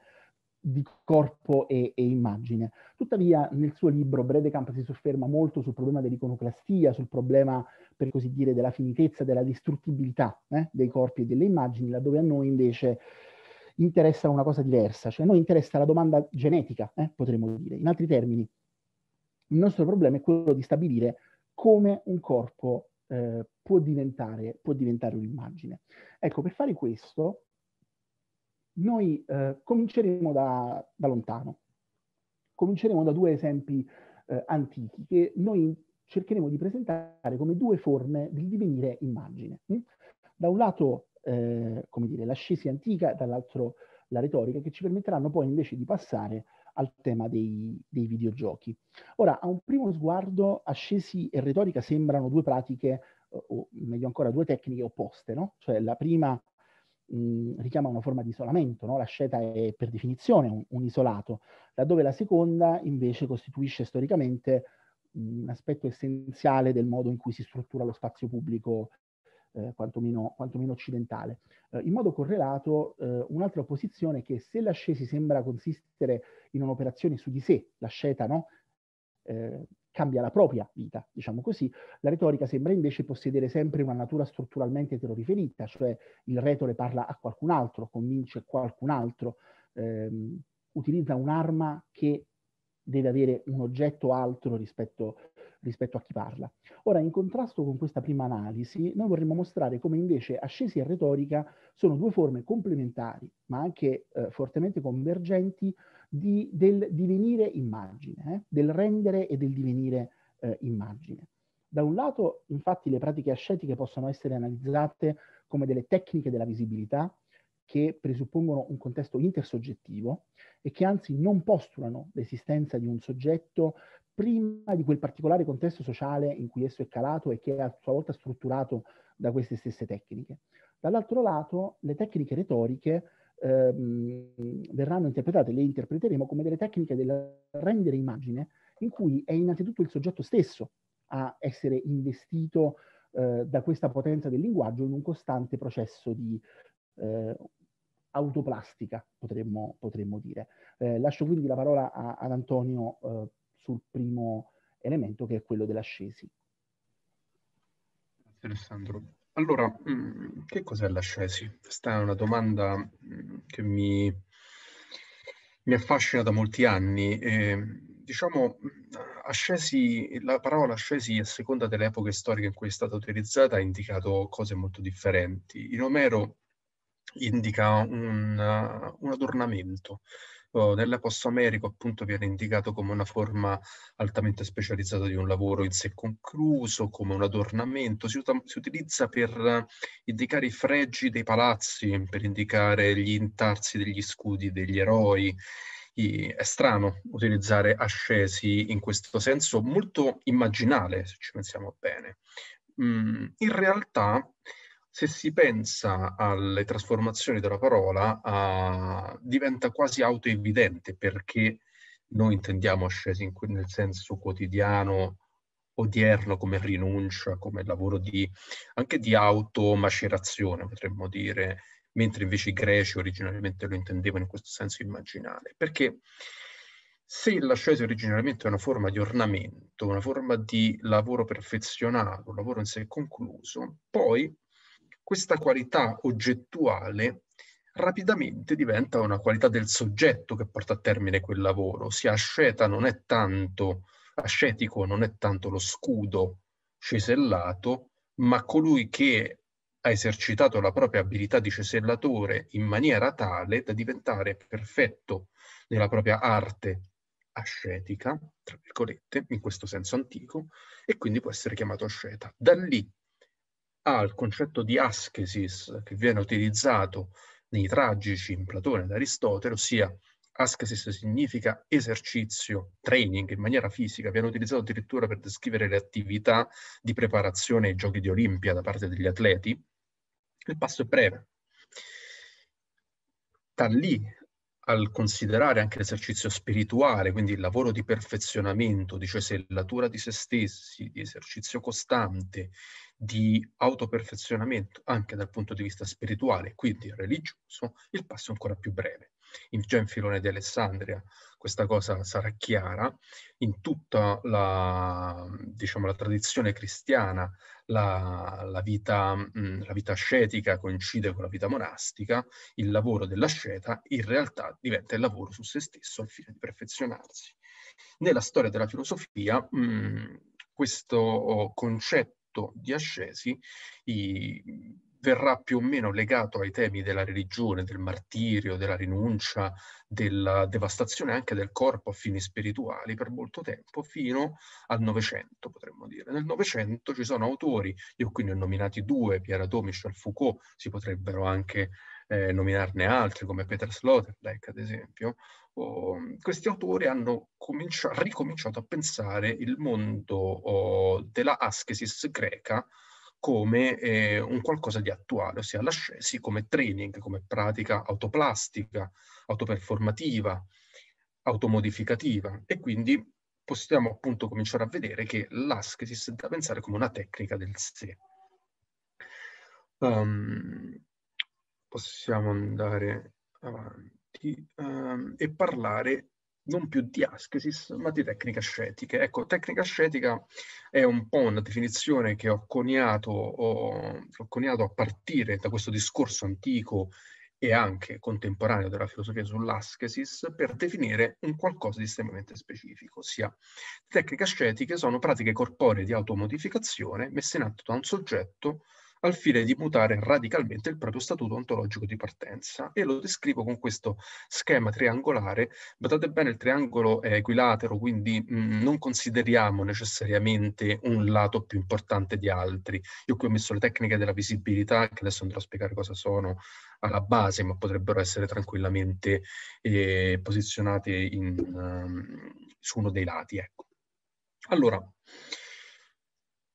di corpo e, e, immagine. Tuttavia nel suo libro Bredekamp si sofferma molto sul problema dell'iconoclastia, sul problema per così dire della finitezza, della distruttibilità eh, dei corpi e delle immagini, laddove a noi invece interessa una cosa diversa, cioè a noi interessa la domanda genetica, eh, potremmo dire. In altri termini, il nostro problema è quello di stabilire come un corpo eh, può, diventare, può diventare un'immagine. Ecco, per fare questo noi eh, cominceremo da, da, lontano, cominceremo da due esempi eh, antichi che noi cercheremo di presentare come due forme di divenire immagine. Da un lato, eh, come dire, l'ascesi antica, dall'altro la retorica, che ci permetteranno poi invece di passare al tema dei, dei, videogiochi. Ora, a un primo sguardo, ascesi e retorica sembrano due pratiche, o meglio ancora, due tecniche opposte, no? Cioè la prima mh, richiama una forma di isolamento, no? la sceta è per definizione un, un, isolato, laddove la seconda invece costituisce storicamente mh, un aspetto essenziale del modo in cui si struttura lo spazio pubblico eh, quantomeno, quantomeno, occidentale. Eh, in modo correlato, eh, un'altra opposizione è che se l'ascesi sembra consistere in un'operazione su di sé, l'asceta no? Eh, cambia la propria vita, diciamo così. La retorica sembra invece possedere sempre una natura strutturalmente eteroriferita, cioè il retore parla a qualcun altro, convince qualcun altro, ehm, utilizza un'arma che deve avere un oggetto altro rispetto, rispetto, a chi parla. Ora, in contrasto con questa prima analisi, noi vorremmo mostrare come invece ascesi e retorica sono due forme complementari, ma anche eh, fortemente convergenti, di, del divenire immagine, eh? del rendere e del divenire eh, immagine. Da un lato, infatti, le pratiche ascetiche possono essere analizzate come delle tecniche della visibilità che presuppongono un contesto intersoggettivo e che anzi non postulano l'esistenza di un soggetto prima di quel particolare contesto sociale in cui esso è calato e che è a sua volta strutturato da queste stesse tecniche. Dall'altro lato, le tecniche retoriche ehm, verranno interpretate, le interpreteremo come delle tecniche del rendere immagine in cui è innanzitutto il soggetto stesso a essere investito eh, da questa potenza del linguaggio in un costante processo di eh, autoplastica, potremmo, potremmo dire. Eh, lascio quindi la parola a, ad Antonio eh, sul primo elemento che è quello dell'ascesi. scesi. Alessandro. Allora, mm, che cos'è l'ascesi? Questa è una domanda, mm, che mi mi affascina da molti anni. Ehm, diciamo, mhmm, ascesi la parola ascesi, a seconda delle epoche storiche in cui è stata utilizzata, ha indicato cose molto differenti. In Omero indica un un adornamento. Oh, nella appunto viene indicato come una forma altamente specializzata di un lavoro in sé concluso, come un adornamento, si, ut- si utilizza per indicare i fregi dei palazzi, per indicare gli intarsi degli scudi degli eroi è strano utilizzare ascesi in questo senso molto immaginale, se ci pensiamo bene. Mm, in realtà se si pensa alle trasformazioni della parola, uh, diventa quasi autoevidente perché noi intendiamo ascesi in, nel senso quotidiano, odierno, come rinuncia, come lavoro di, anche di automacerazione, potremmo dire, mentre invece i greci originariamente lo intendevano in questo senso immaginale. Perché se l'ascesi originariamente è una forma di ornamento, una forma di lavoro perfezionato, un lavoro in sé concluso, poi questa qualità oggettuale rapidamente diventa una qualità del soggetto che porta a termine quel lavoro, sia asceta non è tanto, ascetico non è tanto lo scudo cesellato, ma colui che ha esercitato la propria abilità di cesellatore in maniera tale da diventare perfetto nella propria arte ascetica, tra virgolette, in questo senso antico, e quindi può essere chiamato asceta. Da lì al concetto di ascesis che viene utilizzato nei tragici in Platone ed Aristotele, ossia ascesis significa esercizio, training in maniera fisica, viene utilizzato addirittura per descrivere le attività di preparazione ai giochi di Olimpia da parte degli atleti. Il passo è breve. Da lì al considerare anche l'esercizio spirituale, quindi il lavoro di perfezionamento, di cioè sellatura di se stessi, di esercizio costante, di autoperfezionamento anche dal punto di vista spirituale, quindi religioso, il passo è ancora più breve. In, già in Filone di Alessandria questa cosa sarà chiara, in tutta la, diciamo, la tradizione cristiana la, la, vita, mh, mm, la, vita, ascetica coincide con la vita monastica, il lavoro dell'asceta in realtà diventa il lavoro su se stesso al fine di perfezionarsi. Nella storia della filosofia mh, mm, questo oh, concetto di ascesi i, verrà più o meno legato ai temi della religione, del martirio, della rinuncia, della devastazione anche del corpo a fini spirituali per molto tempo, fino al Novecento, potremmo dire. Nel Novecento ci sono autori, io qui ne ho nominati due, Pierre Adot, Michel Foucault, si potrebbero anche eh, nominarne altri come Peter Sloterdijk, ad esempio. Oh, questi autori hanno ricominciato a pensare il mondo oh, della ascesis greca come eh, un qualcosa di attuale, ossia l'ascesi come training, come pratica autoplastica, autoperformativa, automodificativa e quindi possiamo appunto cominciare a vedere che l'ascesis è da pensare come una tecnica del sé. Um, possiamo andare avanti um, e parlare non più di ascesis, ma di tecnica ascetica. Ecco, tecnica ascetica è un po' una definizione che ho coniato, ho, ho coniato a partire da questo discorso antico e anche contemporaneo della filosofia sull'ascesis per definire un qualcosa di estremamente specifico, ossia tecniche ascetiche sono pratiche corporee di automodificazione messe in atto da un soggetto al fine di mutare radicalmente il proprio statuto ontologico di partenza e lo descrivo con questo schema triangolare. Badate bene, il triangolo è equilatero, quindi mh, mm, non consideriamo necessariamente un lato più importante di altri. Io qui ho messo le tecniche della visibilità, che adesso andrò a spiegare cosa sono alla base, ma potrebbero essere tranquillamente eh, posizionate in, um, su uno dei lati. Ecco. Allora,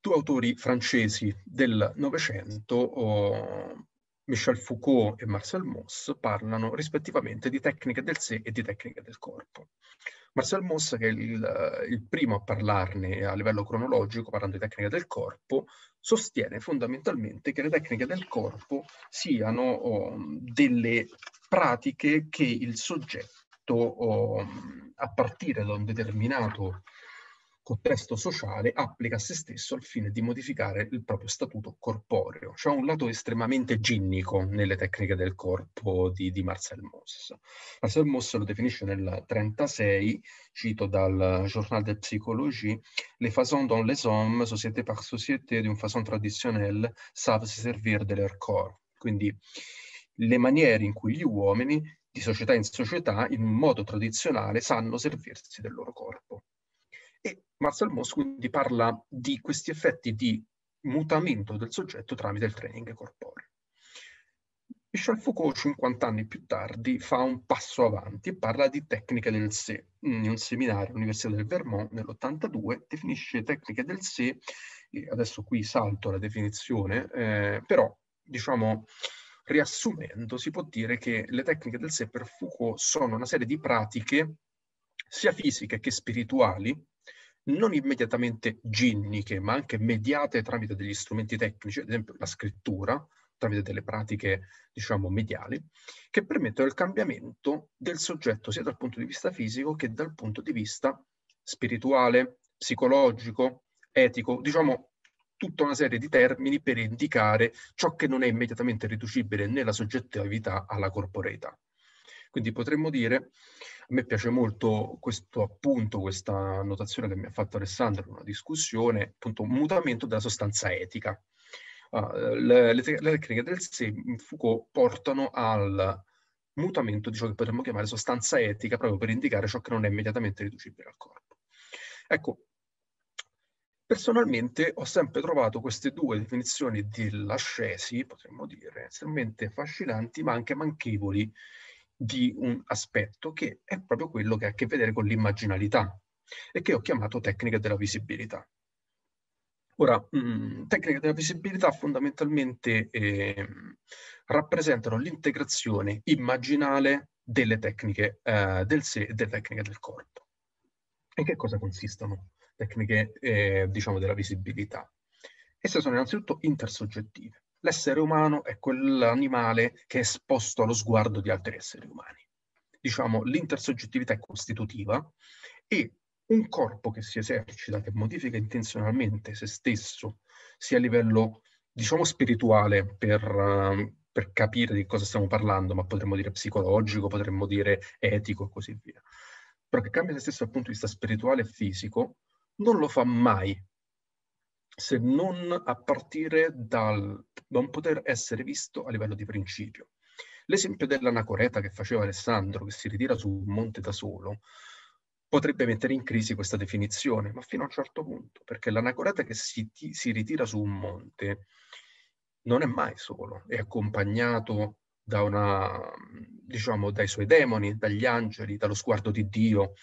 due autori francesi del Novecento, oh, Michel Foucault e Marcel Mauss, parlano rispettivamente di tecniche del sé e di tecniche del corpo. Marcel Mauss, che è il, il primo a parlarne a livello cronologico, parlando di tecniche del corpo, sostiene fondamentalmente che le tecniche del corpo siano oh, delle pratiche che il soggetto, oh, a partire da un determinato contesto sociale applica a se stesso al fine di modificare il proprio statuto corporeo. C'è un lato estremamente ginnico nelle tecniche del corpo di, di Marcel Moss. Marcel Moss lo definisce nel 1936, cito dal Journal de Psychologie, les façons dont les hommes, société par société, d'une façon traditionnelle, savent se servir de leur corps. Quindi le maniere in cui gli uomini di società in società, in un modo tradizionale, sanno servirsi del loro corpo. E Marcel Mauss quindi parla di questi effetti di mutamento del soggetto tramite il training corporeo. Michel Foucault, 50 anni più tardi, fa un passo avanti e parla di tecniche del sé. In un seminario all'Università del Vermont nell'82 definisce tecniche del sé, adesso qui salto la definizione, eh, però diciamo riassumendo si può dire che le tecniche del sé per Foucault sono una serie di pratiche sia fisiche che spirituali non immediatamente ginniche, ma anche mediate tramite degli strumenti tecnici, ad esempio la scrittura, tramite delle pratiche, diciamo, mediali, che permettono il cambiamento del soggetto sia dal punto di vista fisico che dal punto di vista spirituale, psicologico, etico, diciamo tutta una serie di termini per indicare ciò che non è immediatamente riducibile nella soggettività alla corporeità. Quindi potremmo dire, a me piace molto questo appunto, questa notazione che mi ha fatto Alessandro in una discussione, appunto mutamento della sostanza etica. Uh, le, le, le, tecniche del sé Foucault portano al mutamento di ciò che potremmo chiamare sostanza etica proprio per indicare ciò che non è immediatamente riducibile al corpo. Ecco, Personalmente ho sempre trovato queste due definizioni dell'ascesi, potremmo dire, estremamente affascinanti ma anche manchevoli di un aspetto che è proprio quello che ha a che vedere con l'immaginalità e che ho chiamato tecnica della visibilità. Ora, mh, mm, tecnica della visibilità fondamentalmente eh, rappresentano l'integrazione immaginale delle tecniche eh, del sé e delle tecniche del corpo. In che cosa consistono tecniche, eh, diciamo, della visibilità? Esse sono innanzitutto intersoggettive, l'essere umano è quell'animale che è esposto allo sguardo di altri esseri umani. Diciamo, l'intersoggettività è costitutiva e un corpo che si esercita, che modifica intenzionalmente se stesso, sia a livello, diciamo, spirituale per... Uh, per capire di cosa stiamo parlando, ma potremmo dire psicologico, potremmo dire etico e così via. Però che cambia se stesso dal punto di vista spirituale e fisico, non lo fa mai se non a partire dal non poter essere visto a livello di principio. L'esempio dell'anacoreta che faceva Alessandro, che si ritira su un monte da solo, potrebbe mettere in crisi questa definizione, ma fino a un certo punto, perché l'anacoreta che si, si ritira su un monte non è mai solo, è accompagnato da una, diciamo, dai suoi demoni, dagli angeli, dallo sguardo di Dio,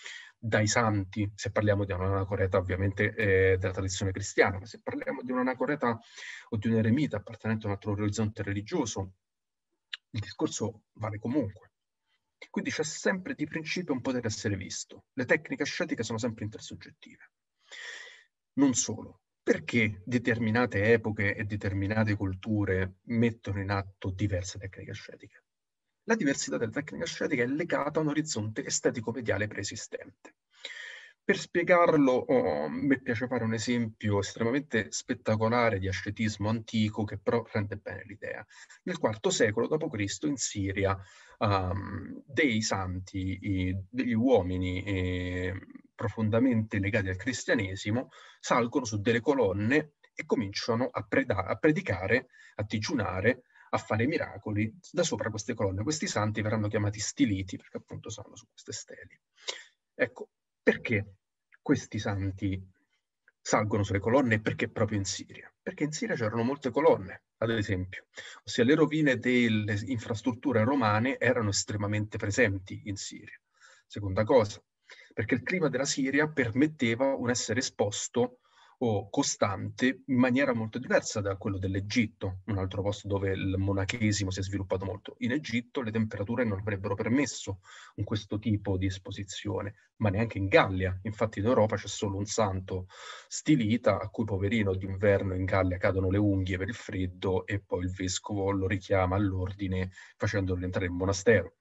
dai santi, se parliamo di un'anacoreta ovviamente eh, della tradizione cristiana, ma se parliamo di un'anacoreta o di un eremita appartenente a un altro orizzonte religioso, il discorso vale comunque. Quindi c'è sempre di principio un potere essere visto. Le tecniche ascetiche sono sempre intersoggettive. Non solo, perché determinate epoche e determinate culture mettono in atto diverse tecniche ascetiche? la diversità della tecnica ascetica è legata a un orizzonte estetico-mediale preesistente. Per spiegarlo, oh, mi piace fare un esempio estremamente spettacolare di ascetismo antico che però rende bene l'idea. Nel IV secolo d.C. in Siria um, dei santi, i, degli uomini eh, profondamente legati al cristianesimo, salgono su delle colonne e cominciano a, preda- a predicare, a digiunare a fare miracoli da sopra queste colonne. Questi santi verranno chiamati stiliti perché appunto sono su queste steli. Ecco, perché questi santi salgono sulle colonne e perché proprio in Siria? Perché in Siria c'erano molte colonne, ad esempio, ossia le rovine delle infrastrutture romane erano estremamente presenti in Siria. Seconda cosa, perché il clima della Siria permetteva un essere esposto monarchico costante in maniera molto diversa da quello dell'Egitto, un altro posto dove il monachesimo si è sviluppato molto. In Egitto le temperature non avrebbero permesso questo tipo di esposizione, ma neanche in Gallia. Infatti in Europa c'è solo un santo stilita a cui poverino d'inverno in Gallia cadono le unghie per il freddo e poi il vescovo lo richiama all'ordine facendolo entrare in monastero.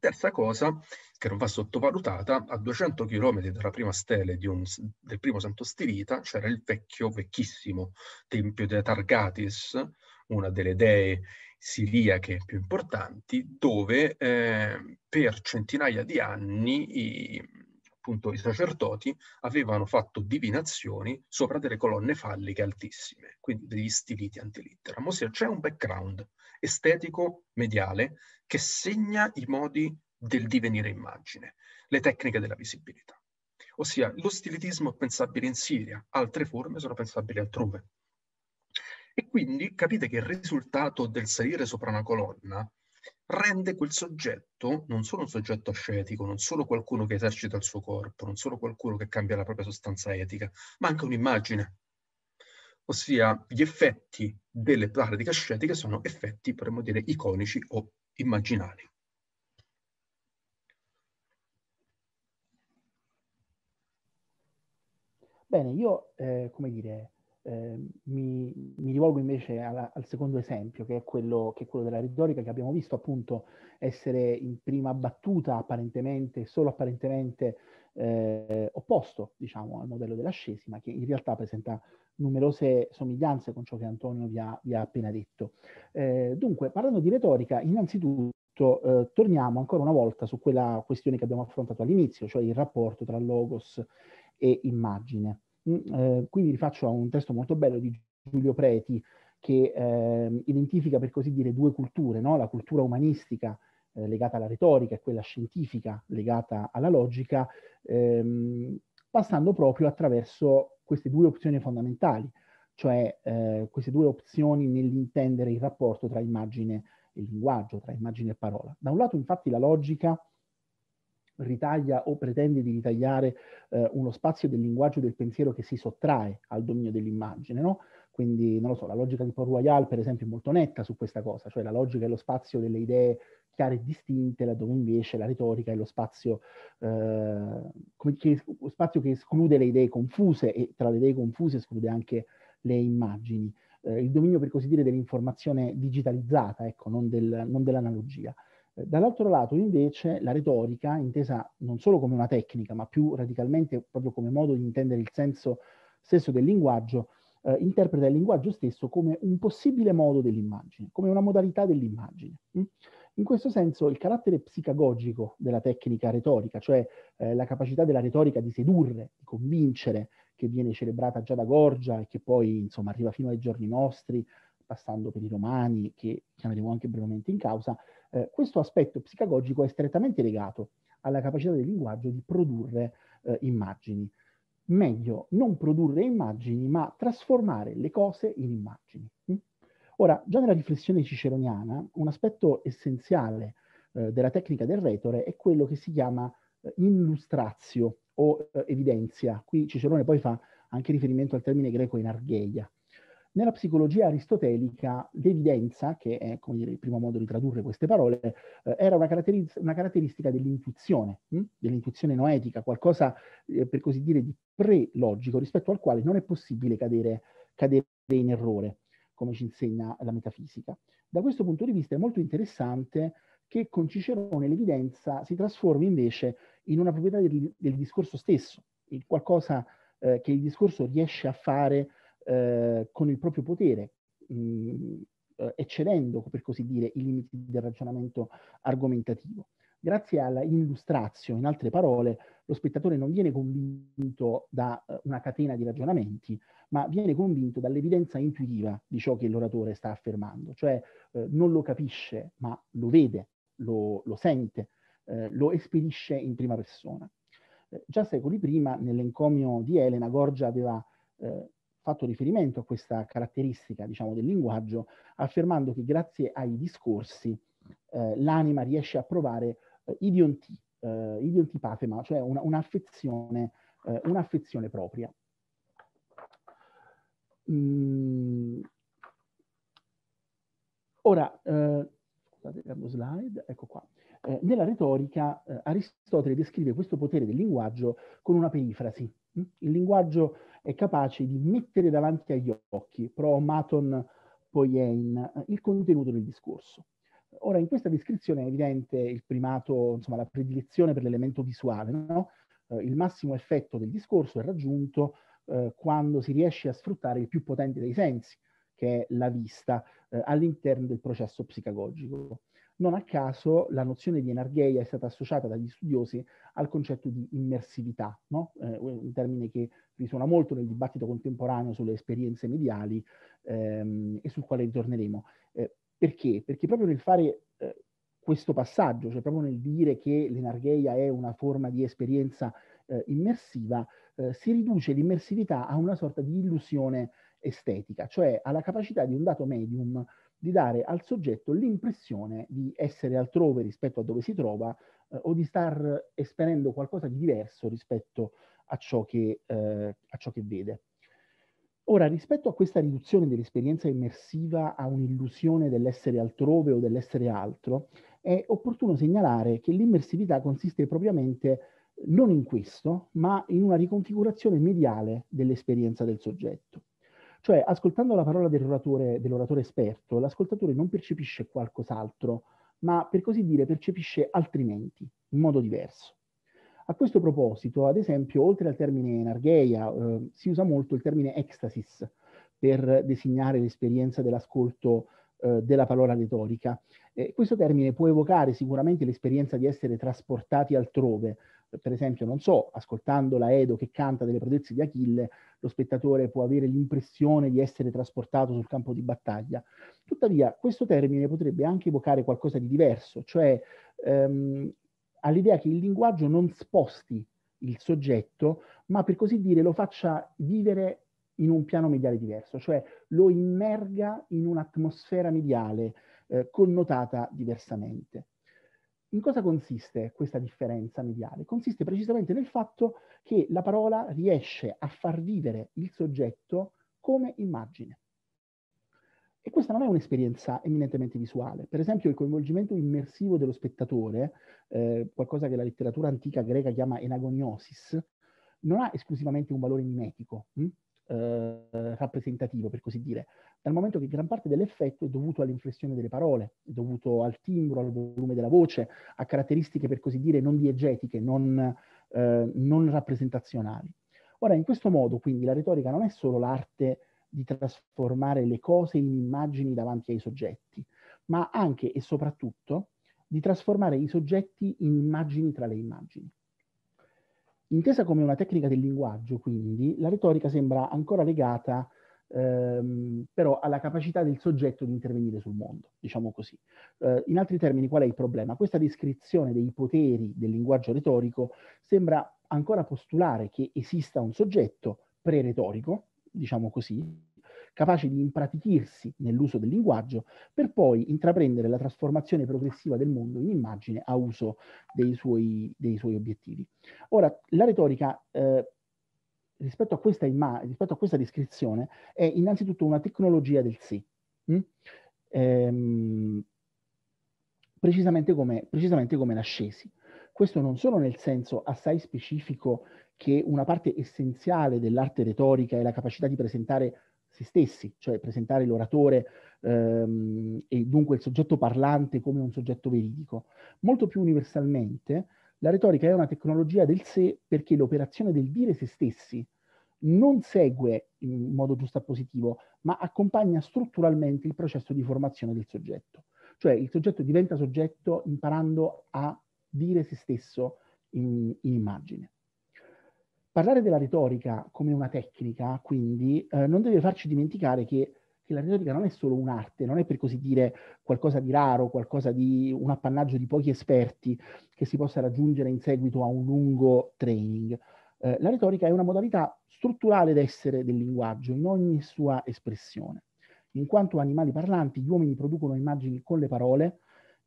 Terza cosa che non va sottovalutata, a 200 km dalla prima stele un, del primo santo stilita c'era il vecchio, vecchissimo tempio di Targatis, una delle dee siriache più importanti, dove eh, per centinaia di anni i, appunto, i sacerdoti avevano fatto divinazioni sopra delle colonne falliche altissime, quindi degli stiliti antilittera. Ossia c'è un background estetico mediale che segna i modi del divenire immagine, le tecniche della visibilità. Ossia, lo stilitismo è pensabile in Siria, altre forme sono pensabili altrove. E quindi capite che il risultato del salire sopra una colonna rende quel soggetto non solo un soggetto ascetico, non solo qualcuno che esercita il suo corpo, non solo qualcuno che cambia la propria sostanza etica, ma anche un'immagine. Ossia, gli effetti delle pratiche ascetiche sono effetti, potremmo dire, iconici o immaginari. Bene, io, eh, come dire, eh, mi, mi, rivolgo invece alla, al secondo esempio, che è, quello, che è, quello, della retorica, che abbiamo visto appunto essere in prima battuta apparentemente, solo apparentemente eh, opposto, diciamo, al modello dell'ascesi, che in realtà presenta numerose somiglianze con ciò che Antonio vi ha, vi ha appena detto. Eh, dunque, parlando di retorica, innanzitutto eh, torniamo ancora una volta su quella questione che abbiamo affrontato all'inizio, cioè il rapporto tra logos e immagine. Mm, eh, qui vi rifaccio a un testo molto bello di Giulio Preti che eh, identifica per così dire due culture, no? la cultura umanistica eh, legata alla retorica e quella scientifica legata alla logica, ehm, passando proprio attraverso queste due opzioni fondamentali, cioè eh, queste due opzioni nell'intendere il rapporto tra immagine e linguaggio, tra immagine e parola. Da un lato infatti la logica ritaglia o pretende di ritagliare eh, uno spazio del linguaggio del pensiero che si sottrae al dominio dell'immagine, no? Quindi, non lo so, la logica di Port Royal, per esempio, è molto netta su questa cosa, cioè la logica è lo spazio delle idee chiare e distinte, laddove invece la retorica è lo spazio, eh, che, lo spazio che esclude le idee confuse e tra le idee confuse esclude anche le immagini. Eh, il dominio, per così dire, dell'informazione digitalizzata, ecco, non, del, non dell'analogia. Eh, dall'altro lato, invece, la retorica, intesa non solo come una tecnica, ma più radicalmente proprio come modo di intendere il senso stesso del linguaggio, eh, interpreta il linguaggio stesso come un possibile modo dell'immagine, come una modalità dell'immagine. Mm? In questo senso, il carattere psicagogico della tecnica retorica, cioè eh, la capacità della retorica di sedurre, di convincere, che viene celebrata già da Gorgia e che poi insomma, arriva fino ai giorni nostri, passando per i romani, che chiameremo anche brevemente in causa, eh, questo aspetto psicagogico è strettamente legato alla capacità del linguaggio di produrre eh, immagini. Meglio, non produrre immagini, ma trasformare le cose in immagini. Mm? Ora, già nella riflessione ciceroniana, un aspetto essenziale eh, della tecnica del retore è quello che si chiama eh, illustrazio o eh, evidenzia. Qui Cicerone poi fa anche riferimento al termine greco in argheia, nella psicologia aristotelica l'evidenza, che è dire, il primo modo di tradurre queste parole, eh, era una, caratteris- una caratteristica dell'intuizione, mh? Hm? dell'intuizione noetica, qualcosa eh, per così dire di pre-logico rispetto al quale non è possibile cadere, cadere in errore, come ci insegna la metafisica. Da questo punto di vista è molto interessante che con Cicerone l'evidenza si trasformi invece in una proprietà del, del discorso stesso, in qualcosa eh, che il discorso riesce a fare eh, con il proprio potere, mh, mm, eh, eccedendo, per così dire, i limiti del ragionamento argomentativo. Grazie alla illustrazio, in altre parole, lo spettatore non viene convinto da eh, una catena di ragionamenti, ma viene convinto dall'evidenza intuitiva di ciò che l'oratore sta affermando, cioè eh, non lo capisce, ma lo vede, lo, lo sente, eh, lo espedisce in prima persona. Eh, già secoli prima, nell'encomio di Elena, Gorgia aveva fatto riferimento a questa caratteristica diciamo, del linguaggio, affermando che grazie ai discorsi eh, l'anima riesce a provare eh, idionti, eh, idiontipatema, cioè una, un'affezione, eh, un'affezione propria. Mm. Ora, eh, scusate, cambio slide, ecco qua. Eh, nella retorica eh, Aristotele descrive questo potere del linguaggio con una perifrasi. Mm? Il linguaggio è capace di mettere davanti agli occhi, pro maton poiein, eh, il contenuto del discorso. Ora, in questa descrizione è evidente il primato, insomma, la predilezione per l'elemento visuale, no? Eh, il massimo effetto del discorso è raggiunto eh, quando si riesce a sfruttare il più potente dei sensi, che è la vista, eh, all'interno del processo psicagogico. Non a caso la nozione di energheia è stata associata dagli studiosi al concetto di immersività, no? eh, un termine che risuona molto nel dibattito contemporaneo sulle esperienze mediali ehm, e sul quale ritorneremo. Eh, perché? Perché proprio nel fare eh, questo passaggio, cioè proprio nel dire che l'energheia è una forma di esperienza eh, immersiva, eh, si riduce l'immersività a una sorta di illusione estetica, cioè alla capacità di un dato medium di dare al soggetto l'impressione di essere altrove rispetto a dove si trova eh, o di star esperendo qualcosa di diverso rispetto a ciò, che, eh, a ciò che vede. Ora, rispetto a questa riduzione dell'esperienza immersiva a un'illusione dell'essere altrove o dell'essere altro, è opportuno segnalare che l'immersività consiste propriamente non in questo, ma in una riconfigurazione mediale dell'esperienza del soggetto. Cioè, ascoltando la parola dell'oratore, dell'oratore esperto, l'ascoltatore non percepisce qualcos'altro, ma per così dire percepisce altrimenti, in modo diverso. A questo proposito, ad esempio, oltre al termine nargheia, eh, si usa molto il termine ecstasis per designare l'esperienza dell'ascolto eh, della parola retorica. Eh, questo termine può evocare sicuramente l'esperienza di essere trasportati altrove, per esempio, non so, ascoltando la Edo che canta delle prodezze di Achille, lo spettatore può avere l'impressione di essere trasportato sul campo di battaglia. Tuttavia, questo termine potrebbe anche evocare qualcosa di diverso, cioè ehm, all'idea che il linguaggio non sposti il soggetto, ma per così dire lo faccia vivere in un piano mediale diverso, cioè lo immerga in un'atmosfera mediale eh, connotata diversamente. In cosa consiste questa differenza mediale? Consiste precisamente nel fatto che la parola riesce a far vivere il soggetto come immagine. E questa non è un'esperienza eminentemente visuale. Per esempio il coinvolgimento immersivo dello spettatore, eh, qualcosa che la letteratura antica greca chiama enagoniosis, non ha esclusivamente un valore mimetico, mh? Hm? Eh, rappresentativo, per così dire, dal momento che gran parte dell'effetto è dovuto all'inflessione delle parole, è dovuto al timbro, al volume della voce, a caratteristiche, per così dire, non diegetiche, non, eh, non rappresentazionali. Ora, in questo modo, quindi, la retorica non è solo l'arte di trasformare le cose in immagini davanti ai soggetti, ma anche e soprattutto di trasformare i soggetti in immagini tra le immagini. Intesa come una tecnica del linguaggio, quindi, la retorica sembra ancora legata ehm, però alla capacità del soggetto di intervenire sul mondo, diciamo così. Eh, in altri termini, qual è il problema? Questa descrizione dei poteri del linguaggio retorico sembra ancora postulare che esista un soggetto pre-retorico, diciamo così, capace di impratichirsi nell'uso del linguaggio, per poi intraprendere la trasformazione progressiva del mondo in immagine a uso dei suoi, dei suoi obiettivi. Ora, la retorica eh, rispetto, a questa rispetto a questa descrizione è innanzitutto una tecnologia del sé. Mm? Ehm, precisamente come, precisamente come l'ascesi. Questo non solo nel senso assai specifico che una parte essenziale dell'arte retorica è la capacità di presentare se stessi, cioè presentare l'oratore ehm, e dunque il soggetto parlante come un soggetto veridico. Molto più universalmente, la retorica è una tecnologia del sé perché l'operazione del dire se stessi non segue in modo giusto giustappositivo, ma accompagna strutturalmente il processo di formazione del soggetto. Cioè il soggetto diventa soggetto imparando a dire se stesso in, in immagine. Parlare della retorica come una tecnica, quindi, eh, non deve farci dimenticare che, che, la retorica non è solo un'arte, non è per così dire qualcosa di raro, qualcosa di un appannaggio di pochi esperti che si possa raggiungere in seguito a un lungo training. Eh, la retorica è una modalità strutturale d'essere del linguaggio in ogni sua espressione. In quanto animali parlanti, gli uomini producono immagini con le parole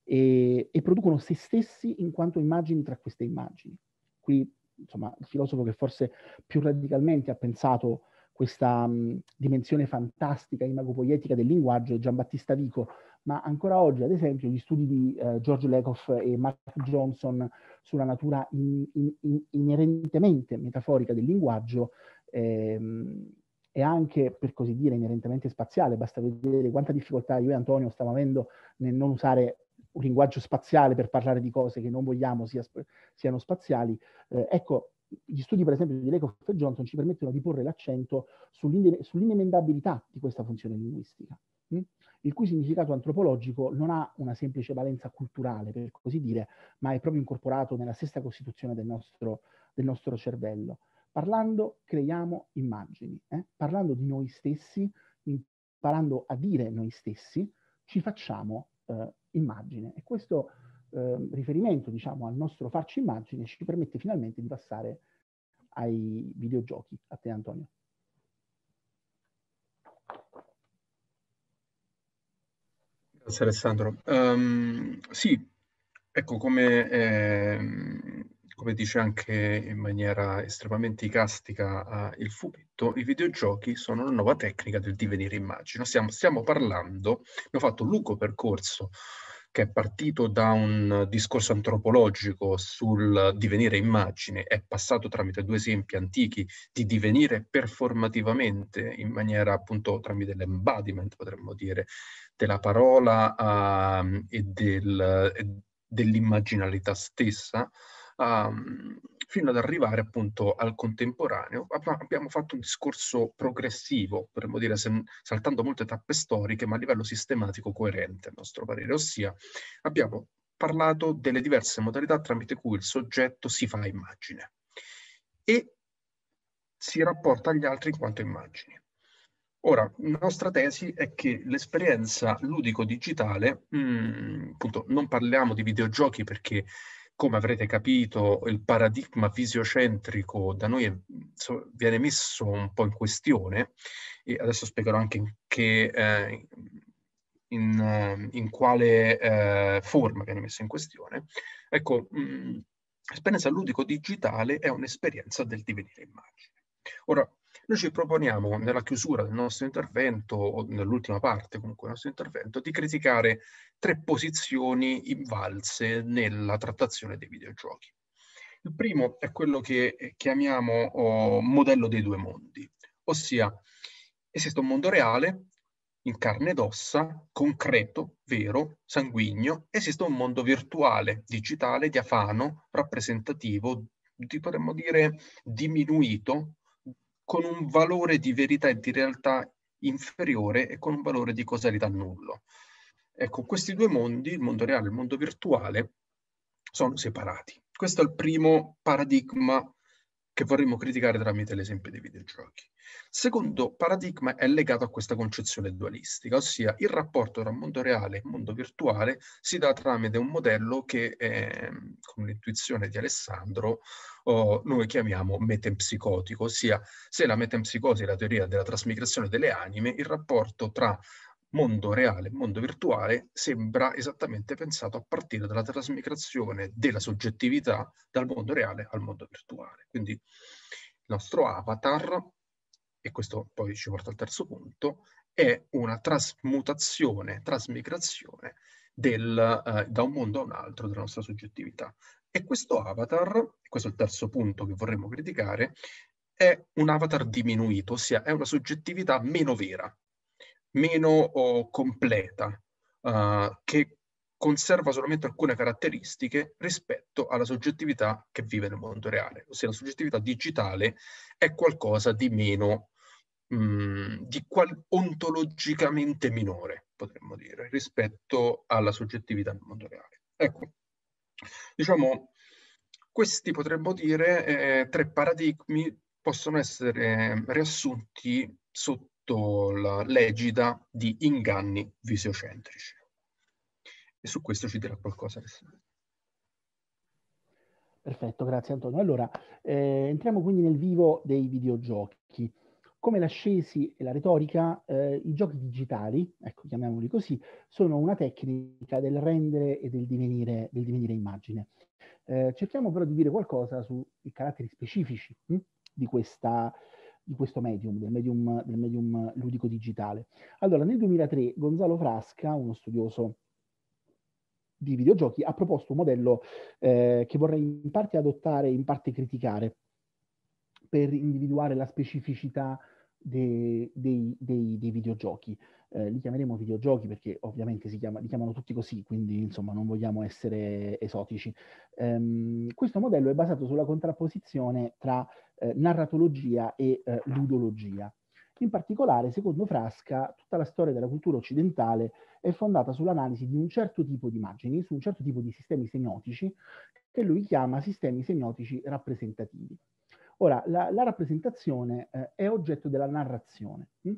e, e producono se stessi in quanto immagini tra queste immagini. Qui insomma, il filosofo che forse più radicalmente ha pensato questa mh, dimensione fantastica imagopoietica del linguaggio, Giambattista Vico, ma ancora oggi, ad esempio, gli studi di eh, George Lakoff e Mark Johnson sulla natura in, in, in, inerentemente metaforica del linguaggio ehm, e anche, per così dire, inerentemente spaziale. Basta vedere quanta difficoltà io e Antonio stiamo avendo nel non usare un linguaggio spaziale per parlare di cose che non vogliamo sia, siano spaziali. Eh, ecco, gli studi per esempio di Lakoff e Johnson ci permettono di porre l'accento sull'inemendabilità di questa funzione linguistica, mh? Hm? il cui significato antropologico non ha una semplice valenza culturale, per così dire, ma è proprio incorporato nella stessa costituzione del nostro, del nostro cervello. Parlando creiamo immagini, eh? parlando di noi stessi, imparando a dire noi stessi, ci facciamo eh, immagine. E questo eh, riferimento, diciamo, al nostro farci immagine ci permette finalmente di passare ai videogiochi. A te Antonio. Grazie Alessandro. Um, sì, ecco come eh, come dice anche in maniera estremamente icastica eh, il fumetto, i videogiochi sono una nuova tecnica del divenire immagino. Stiamo, stiamo parlando, abbiamo fatto un lungo percorso che è partito da un discorso antropologico sul divenire immagine, è passato tramite due esempi antichi di divenire performativamente, in maniera appunto tramite l'embodiment, potremmo dire, della parola uh, e del, dell'immaginalità stessa, um, fino ad arrivare appunto al contemporaneo. Abbiamo fatto un discorso progressivo, potremmo dire, saltando molte tappe storiche, ma a livello sistematico coerente, a nostro parere, ossia abbiamo parlato delle diverse modalità tramite cui il soggetto si fa immagine e si rapporta agli altri in quanto immagini. Ora, la nostra tesi è che l'esperienza ludico-digitale, mm, appunto non parliamo di videogiochi perché come avrete capito, il paradigma visiocentrico da noi è, so, viene messo un po' in questione e adesso spiegherò anche in, che, eh, in, eh, in quale eh, forma viene messo in questione. Ecco, mh, mm, l'esperienza ludico-digitale è un'esperienza del divenire immagine. Ora, noi ci proponiamo nella chiusura del nostro intervento, o nell'ultima parte comunque del nostro intervento, di criticare tre posizioni invalse nella trattazione dei videogiochi. Il primo è quello che eh, chiamiamo oh, modello dei due mondi, ossia esiste un mondo reale in carne ed ossa, concreto, vero, sanguigno, esiste un mondo virtuale, digitale, diafano, rappresentativo, potremmo dire diminuito, con un valore di verità e di realtà inferiore e con un valore di causalità nullo. Ecco, questi due mondi, il mondo reale e il mondo virtuale, sono separati. Questo è il primo paradigma che vorremmo criticare tramite l'esempio dei videogiochi. Secondo paradigma è legato a questa concezione dualistica, ossia il rapporto tra mondo reale e mondo virtuale si dà tramite un modello che, è, ehm, con l'intuizione di Alessandro, oh, noi chiamiamo metempsicotico, ossia se la metempsicosi è la teoria della trasmigrazione delle anime, il rapporto tra mondo reale, mondo virtuale, sembra esattamente pensato a partire dalla trasmigrazione della soggettività dal mondo reale al mondo virtuale. Quindi il nostro avatar, e questo poi ci porta al terzo punto, è una trasmutazione, trasmigrazione del, eh, da un mondo a un altro della nostra soggettività. E questo avatar, questo è il terzo punto che vorremmo criticare, è un avatar diminuito, ossia è una soggettività meno vera, meno oh, completa, uh, che conserva solamente alcune caratteristiche rispetto alla soggettività che vive nel mondo reale, ossia la soggettività digitale è qualcosa di meno, mh, mm, di qual- ontologicamente minore, potremmo dire, rispetto alla soggettività nel mondo reale. Ecco, diciamo, questi potremmo dire eh, tre paradigmi possono essere riassunti sotto sotto la l'egida di inganni visiocentrici. E su questo ci dirà qualcosa Alessandro. Perfetto, grazie Antonio. Allora, eh, entriamo quindi nel vivo dei videogiochi. Come l'ascesi e la retorica, eh, i giochi digitali, ecco, chiamiamoli così, sono una tecnica del rendere e del divenire, del divenire immagine. Eh, cerchiamo però di dire qualcosa sui caratteri specifici mh, hm, di questa, eh, di questo medium, del medium, del medium ludico digitale. Allora, nel 2003 Gonzalo Frasca, uno studioso di videogiochi, ha proposto un modello eh, che vorrei in parte adottare e in parte criticare per individuare la specificità dei, dei, dei, dei videogiochi. Eh, li chiameremo videogiochi perché ovviamente chiama, li chiamano tutti così, quindi insomma non vogliamo essere esotici. Ehm, questo modello è basato sulla contrapposizione tra eh, narratologia e eh, ludologia. In particolare, secondo Frasca, tutta la storia della cultura occidentale è fondata sull'analisi di un certo tipo di immagini, su un certo tipo di sistemi semiotici, che lui chiama sistemi semiotici rappresentativi. Ora, la, la rappresentazione eh, è oggetto della narrazione. Hm?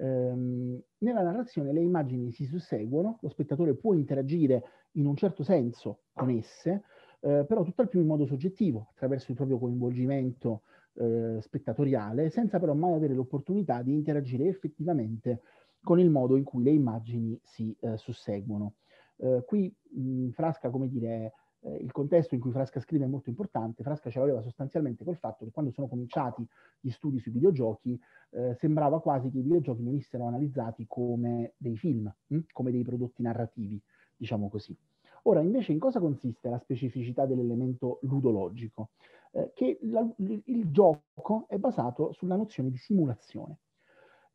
Ehm, nella narrazione le immagini si susseguono, lo spettatore può interagire in un certo senso con esse, eh, però tutt'al più in modo soggettivo, attraverso il proprio coinvolgimento eh, spettatoriale, senza però mai avere l'opportunità di interagire effettivamente con il modo in cui le immagini si eh, susseguono. Eh, qui mh, Frasca, come dire, eh, il contesto in cui Frasca scrive è molto importante. Frasca ce l'aveva sostanzialmente col fatto che quando sono cominciati gli studi sui videogiochi, eh, sembrava quasi che i videogiochi venissero analizzati come dei film, mh? Hm, come dei prodotti narrativi, diciamo così. Ora, invece, in cosa consiste la specificità dell'elemento ludologico? Eh, che la, il gioco è basato sulla nozione di simulazione.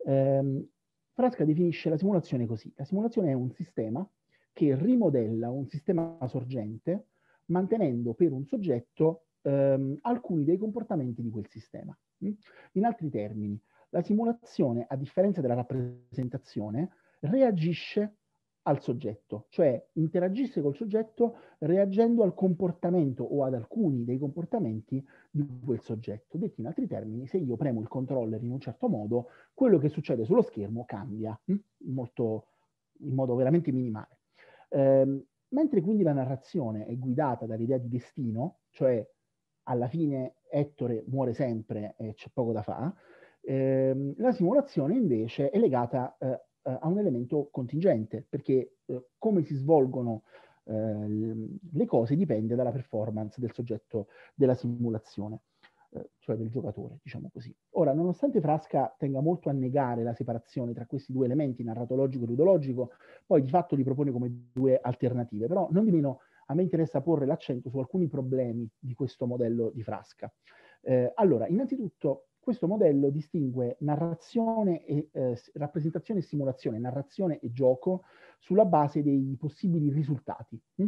Eh, Frasca definisce la simulazione così. La simulazione è un sistema che rimodella un sistema sorgente mantenendo per un soggetto ehm, alcuni dei comportamenti di quel sistema. Mm? In altri termini, la simulazione, a differenza della rappresentazione, reagisce al soggetto, cioè interagisse col soggetto reagendo al comportamento o ad alcuni dei comportamenti di quel soggetto. Detto in altri termini, se io premo il controller in un certo modo, quello che succede sullo schermo cambia hm? molto, in modo veramente minimale. Eh, mentre quindi la narrazione è guidata dall'idea di destino, cioè alla fine Ettore muore sempre e c'è poco da fare, eh, la simulazione invece è legata eh, eh, ha un elemento contingente, perché eh, come si svolgono eh, le cose dipende dalla performance del soggetto della simulazione, eh, cioè del giocatore, diciamo così. Ora, nonostante Frasca tenga molto a negare la separazione tra questi due elementi, narratologico e ludologico, poi di fatto li propone come due alternative, però non di meno a me interessa porre l'accento su alcuni problemi di questo modello di Frasca. Eh, allora, innanzitutto questo modello distingue narrazione e eh, rappresentazione e simulazione, narrazione e gioco sulla base dei possibili risultati. Hm?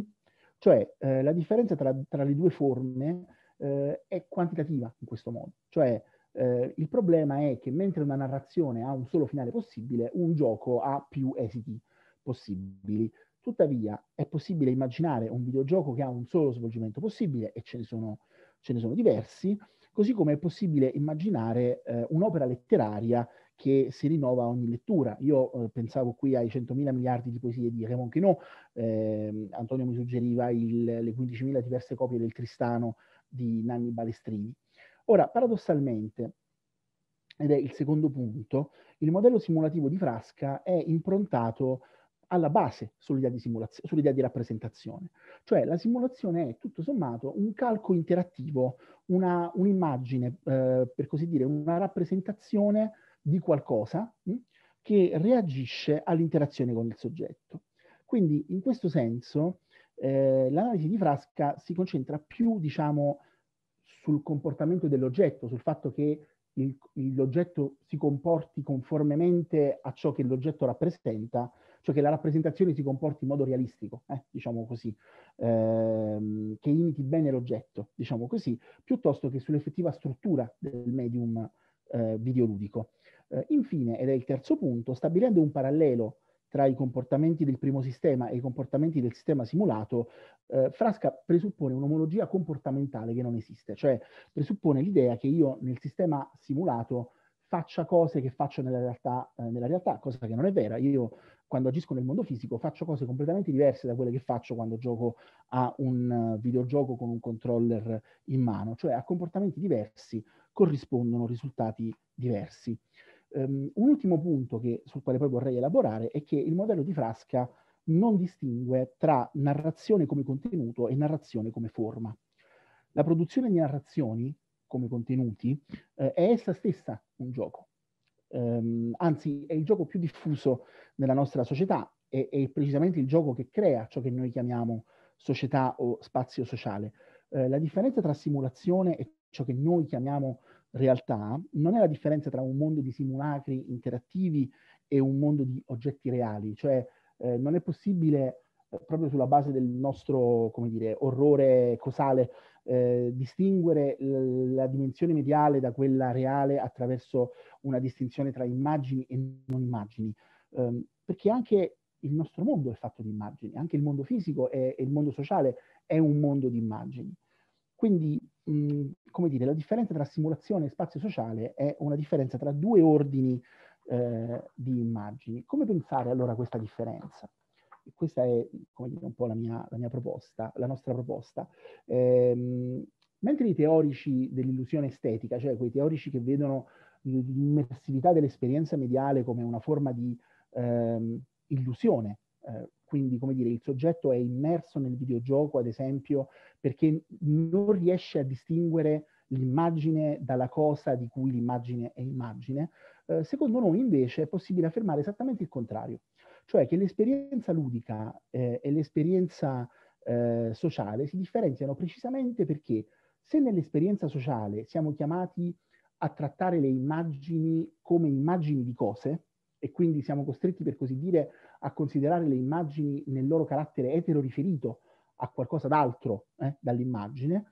Cioè eh, la differenza tra, tra, le due forme eh, è quantitativa in questo modo. Cioè eh, il problema è che mentre una narrazione ha un solo finale possibile, un gioco ha più esiti possibili. Tuttavia è possibile immaginare un videogioco che ha un solo svolgimento possibile e ce ne sono, ce ne sono diversi così come è possibile immaginare eh, un'opera letteraria che si rinnova ogni lettura. Io eh, pensavo qui ai 100.000 miliardi di poesie di Raymond Queneau, eh, Antonio mi suggeriva il, le 15.000 diverse copie del Tristano di Nanni Balestrini. Ora, paradossalmente, ed è il secondo punto, il modello simulativo di Frasca è improntato alla base sull'idea di, sull'idea di rappresentazione. Cioè la simulazione è tutto sommato un calco interattivo, una, un'immagine, eh, per così dire, una rappresentazione di qualcosa mh, hm, che reagisce all'interazione con il soggetto. Quindi in questo senso eh, l'analisi di Frasca si concentra più, diciamo, sul comportamento dell'oggetto, sul fatto che il, l'oggetto si comporti conformemente a ciò che l'oggetto rappresenta, cioè che la rappresentazione si comporti in modo realistico, eh, diciamo così, ehm, che imiti bene l'oggetto, diciamo così, piuttosto che sull'effettiva struttura del medium eh, videoludico. Eh, infine, ed è il terzo punto, stabilendo un parallelo tra i comportamenti del primo sistema e i comportamenti del sistema simulato, eh, Frasca presuppone un'omologia comportamentale che non esiste, cioè presuppone l'idea che io nel sistema simulato faccia cose che faccio nella realtà, eh, nella realtà, cosa che non è vera. Io quando agisco nel mondo fisico faccio cose completamente diverse da quelle che faccio quando gioco a un uh, videogioco con un controller in mano, cioè a comportamenti diversi corrispondono risultati diversi. Um, un ultimo punto che, sul quale poi vorrei elaborare è che il modello di Frasca non distingue tra narrazione come contenuto e narrazione come forma. La produzione di narrazioni come contenuti, eh, è essa stessa un gioco. Um, anzi, è il gioco più diffuso nella nostra società, è, è precisamente il gioco che crea ciò che noi chiamiamo società o spazio sociale. Eh, la differenza tra simulazione e ciò che noi chiamiamo realtà non è la differenza tra un mondo di simulacri interattivi e un mondo di oggetti reali, cioè eh, non è possibile proprio sulla base del nostro, come dire, orrore cosale, eh, distinguere la dimensione mediale da quella reale attraverso una distinzione tra immagini e non immagini. Um, perché anche il nostro mondo è fatto di immagini, anche il mondo fisico e il mondo sociale è un mondo di immagini. Quindi, mh, come dire, la differenza tra simulazione e spazio sociale è una differenza tra due ordini eh, di immagini. Come pensare allora a questa differenza? questa è dire, un po' la mia, la mia, proposta, la nostra proposta. Ehm, mentre i teorici dell'illusione estetica, cioè quei teorici che vedono l'immersività dell'esperienza mediale come una forma di ehm, illusione, eh, quindi come dire il soggetto è immerso nel videogioco, ad esempio, perché non riesce a distinguere l'immagine dalla cosa di cui l'immagine è immagine, eh, secondo noi invece è possibile affermare esattamente il contrario cioè che l'esperienza ludica eh, e l'esperienza eh, sociale si differenziano precisamente perché se nell'esperienza sociale siamo chiamati a trattare le immagini come immagini di cose, e quindi siamo costretti per così dire a considerare le immagini nel loro carattere etero-riferito a qualcosa d'altro eh, dall'immagine,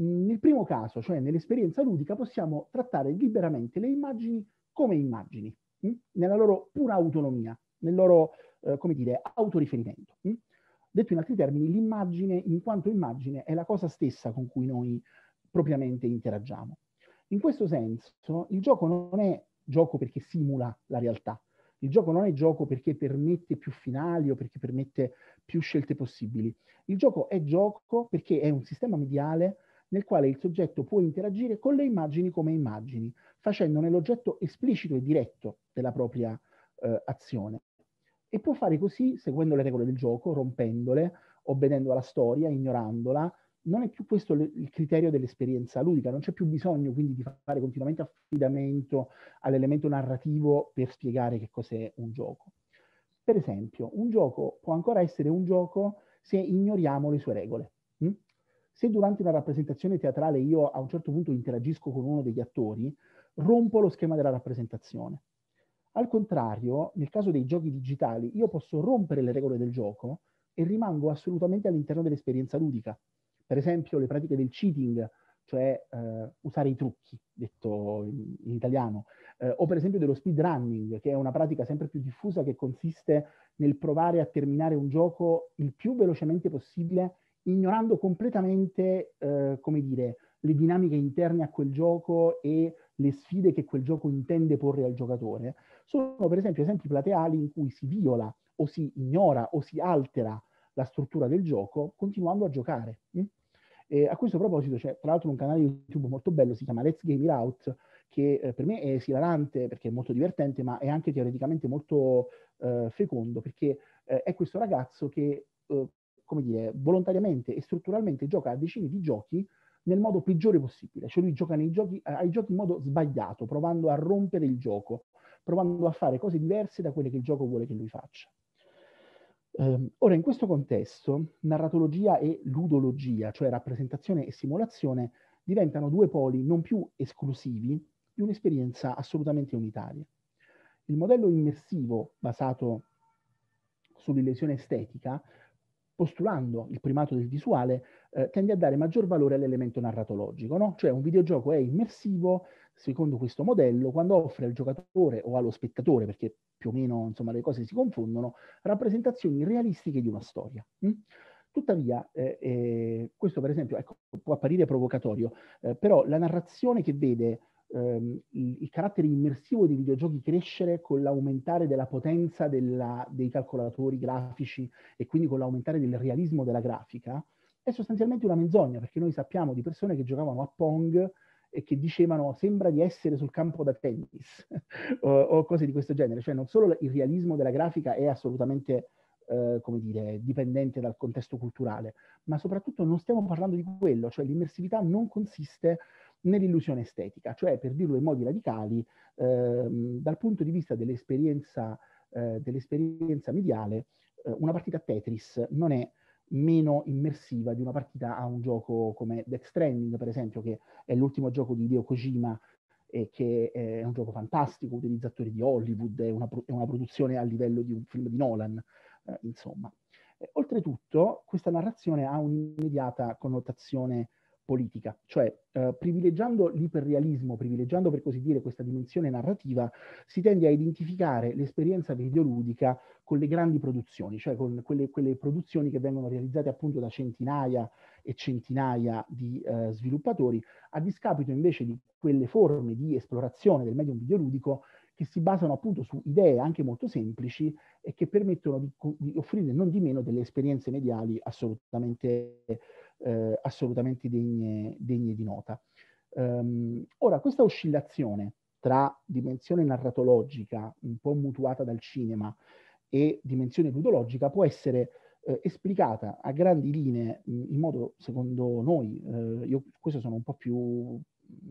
mm, nel primo caso, cioè nell'esperienza ludica, possiamo trattare liberamente le immagini come immagini, mh? Mm, nella loro pura autonomia nel loro, eh, come dire, autoriferimento. Mh? Mm? Detto in altri termini, l'immagine in quanto immagine è la cosa stessa con cui noi propriamente interagiamo. In questo senso il gioco non è gioco perché simula la realtà, il gioco non è gioco perché permette più finali o perché permette più scelte possibili. Il gioco è gioco perché è un sistema mediale nel quale il soggetto può interagire con le immagini come immagini, facendone l'oggetto esplicito e diretto della propria eh, azione. E può fare così seguendo le regole del gioco, rompendole, obbedendo alla storia, ignorandola. Non è più questo il criterio dell'esperienza ludica, non c'è più bisogno quindi di fare continuamente affidamento all'elemento narrativo per spiegare che cos'è un gioco. Per esempio, un gioco può ancora essere un gioco se ignoriamo le sue regole. Hm? Se durante una rappresentazione teatrale io a un certo punto interagisco con uno degli attori, rompo lo schema della rappresentazione. Al contrario, nel caso dei giochi digitali, io posso rompere le regole del gioco e rimango assolutamente all'interno dell'esperienza ludica. Per esempio, le pratiche del cheating, cioè eh, usare i trucchi, detto in, in italiano, eh, o per esempio dello speedrunning, che è una pratica sempre più diffusa che consiste nel provare a terminare un gioco il più velocemente possibile, ignorando completamente, eh, come dire, le dinamiche interne a quel gioco e le sfide che quel gioco intende porre al giocatore, sono per esempio esempi plateali in cui si viola o si ignora o si altera la struttura del gioco continuando a giocare. Mm? E a questo proposito c'è tra l'altro un canale YouTube molto bello, si chiama Let's Game It Out, che eh, per me è esilarante perché è molto divertente, ma è anche teoreticamente molto eh, fecondo, perché eh, è questo ragazzo che, eh, come dire, volontariamente e strutturalmente gioca a decine di giochi nel modo peggiore possibile, cioè lui gioca giochi, eh, ai giochi in modo sbagliato, provando a rompere il gioco, provando a fare cose diverse da quelle che il gioco vuole che lui faccia. Um, ora, in questo contesto, narratologia e ludologia, cioè rappresentazione e simulazione, diventano due poli non più esclusivi di un'esperienza assolutamente unitaria. Il modello immersivo basato sull'illusione estetica postulando il primato del visuale, eh, tende a dare maggior valore all'elemento narratologico, no? Cioè un videogioco è immersivo, secondo questo modello, quando offre al giocatore o allo spettatore, perché più o meno insomma, le cose si confondono, rappresentazioni realistiche di una storia. Mh? Hm? Tuttavia, eh, eh, questo per esempio ecco, può apparire provocatorio, eh, però la narrazione che vede ehm, il, il, carattere immersivo dei videogiochi crescere con l'aumentare della potenza della, dei calcolatori grafici e quindi con l'aumentare del realismo della grafica, è sostanzialmente una menzogna, perché noi sappiamo di persone che giocavano a Pong e che dicevano sembra di essere sul campo da tennis o, o, cose di questo genere. Cioè non solo il realismo della grafica è assolutamente, eh, come dire, dipendente dal contesto culturale, ma soprattutto non stiamo parlando di quello, cioè l'immersività non consiste nell'illusione estetica, cioè per dirlo in modi radicali, ehm, dal punto di vista dell'esperienza, eh, dell'esperienza mediale, eh, una partita Tetris non è meno immersiva di una partita a un gioco come Death Stranding, per esempio, che è l'ultimo gioco di Hideo Kojima e che è un gioco fantastico, utilizzatore di Hollywood, è una, è una, produzione a livello di un film di Nolan, eh, insomma. Eh, oltretutto, questa narrazione ha un'immediata connotazione politica, cioè eh, privilegiando l'iperrealismo, privilegiando per così dire questa dimensione narrativa, si tende a identificare l'esperienza videoludica con le grandi produzioni, cioè con quelle, quelle produzioni che vengono realizzate appunto da centinaia e centinaia di eh, sviluppatori, a discapito invece di quelle forme di esplorazione del medium videoludico che si basano appunto su idee anche molto semplici e che permettono di, di offrire non di meno delle esperienze mediali assolutamente eh, assolutamente degne, degne, di nota. Um, ora, questa oscillazione tra dimensione narratologica, un po' mutuata dal cinema, e dimensione ludologica può essere eh, esplicata a grandi linee in modo, secondo noi, eh, io questo sono un po' più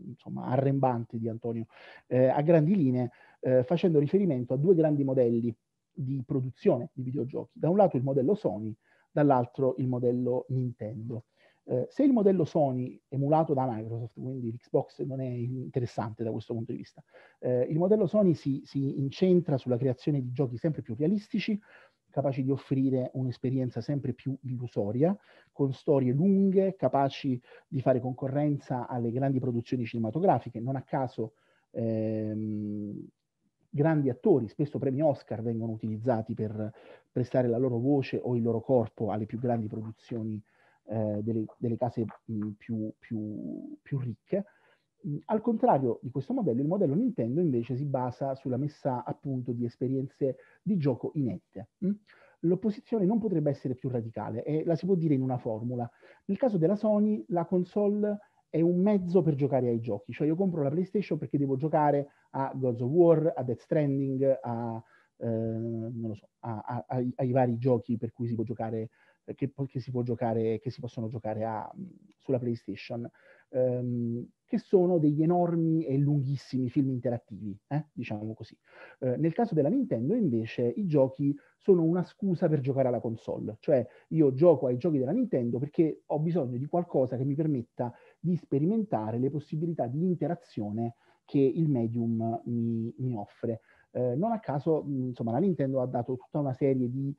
insomma, arrembante di Antonio, eh, a grandi linee eh, facendo riferimento a due grandi modelli di produzione di videogiochi. Da un lato il modello Sony, dall'altro il modello Nintendo. Eh, se il modello Sony emulato da Microsoft, quindi l'Xbox non è interessante da questo punto di vista, eh, il modello Sony si, si incentra sulla creazione di giochi sempre più realistici, capaci di offrire un'esperienza sempre più illusoria, con storie lunghe, capaci di fare concorrenza alle grandi produzioni cinematografiche. Non a caso ehm, grandi attori, spesso premi Oscar, vengono utilizzati per prestare la loro voce o il loro corpo alle più grandi produzioni cinematografiche eh, delle, delle, case mh, mm, più, più, più, ricche. Mm, al contrario di questo modello, il modello Nintendo invece si basa sulla messa a punto di esperienze di gioco inette. Mh? Mm? L'opposizione non potrebbe essere più radicale e la si può dire in una formula. Nel caso della Sony, la console è un mezzo per giocare ai giochi, cioè io compro la PlayStation perché devo giocare a Gods of War, a Death Stranding, a, eh, so, a, a, ai, ai, vari giochi per cui si può giocare eh, che, che, si può giocare, che si possono giocare a, sulla PlayStation, ehm, che sono degli enormi e lunghissimi film interattivi, eh? diciamo così. Eh, nel caso della Nintendo, invece, i giochi sono una scusa per giocare alla console, cioè io gioco ai giochi della Nintendo perché ho bisogno di qualcosa che mi permetta di sperimentare le possibilità di interazione che il medium mi, mi offre. Eh, non a caso, insomma, la Nintendo ha dato tutta una serie di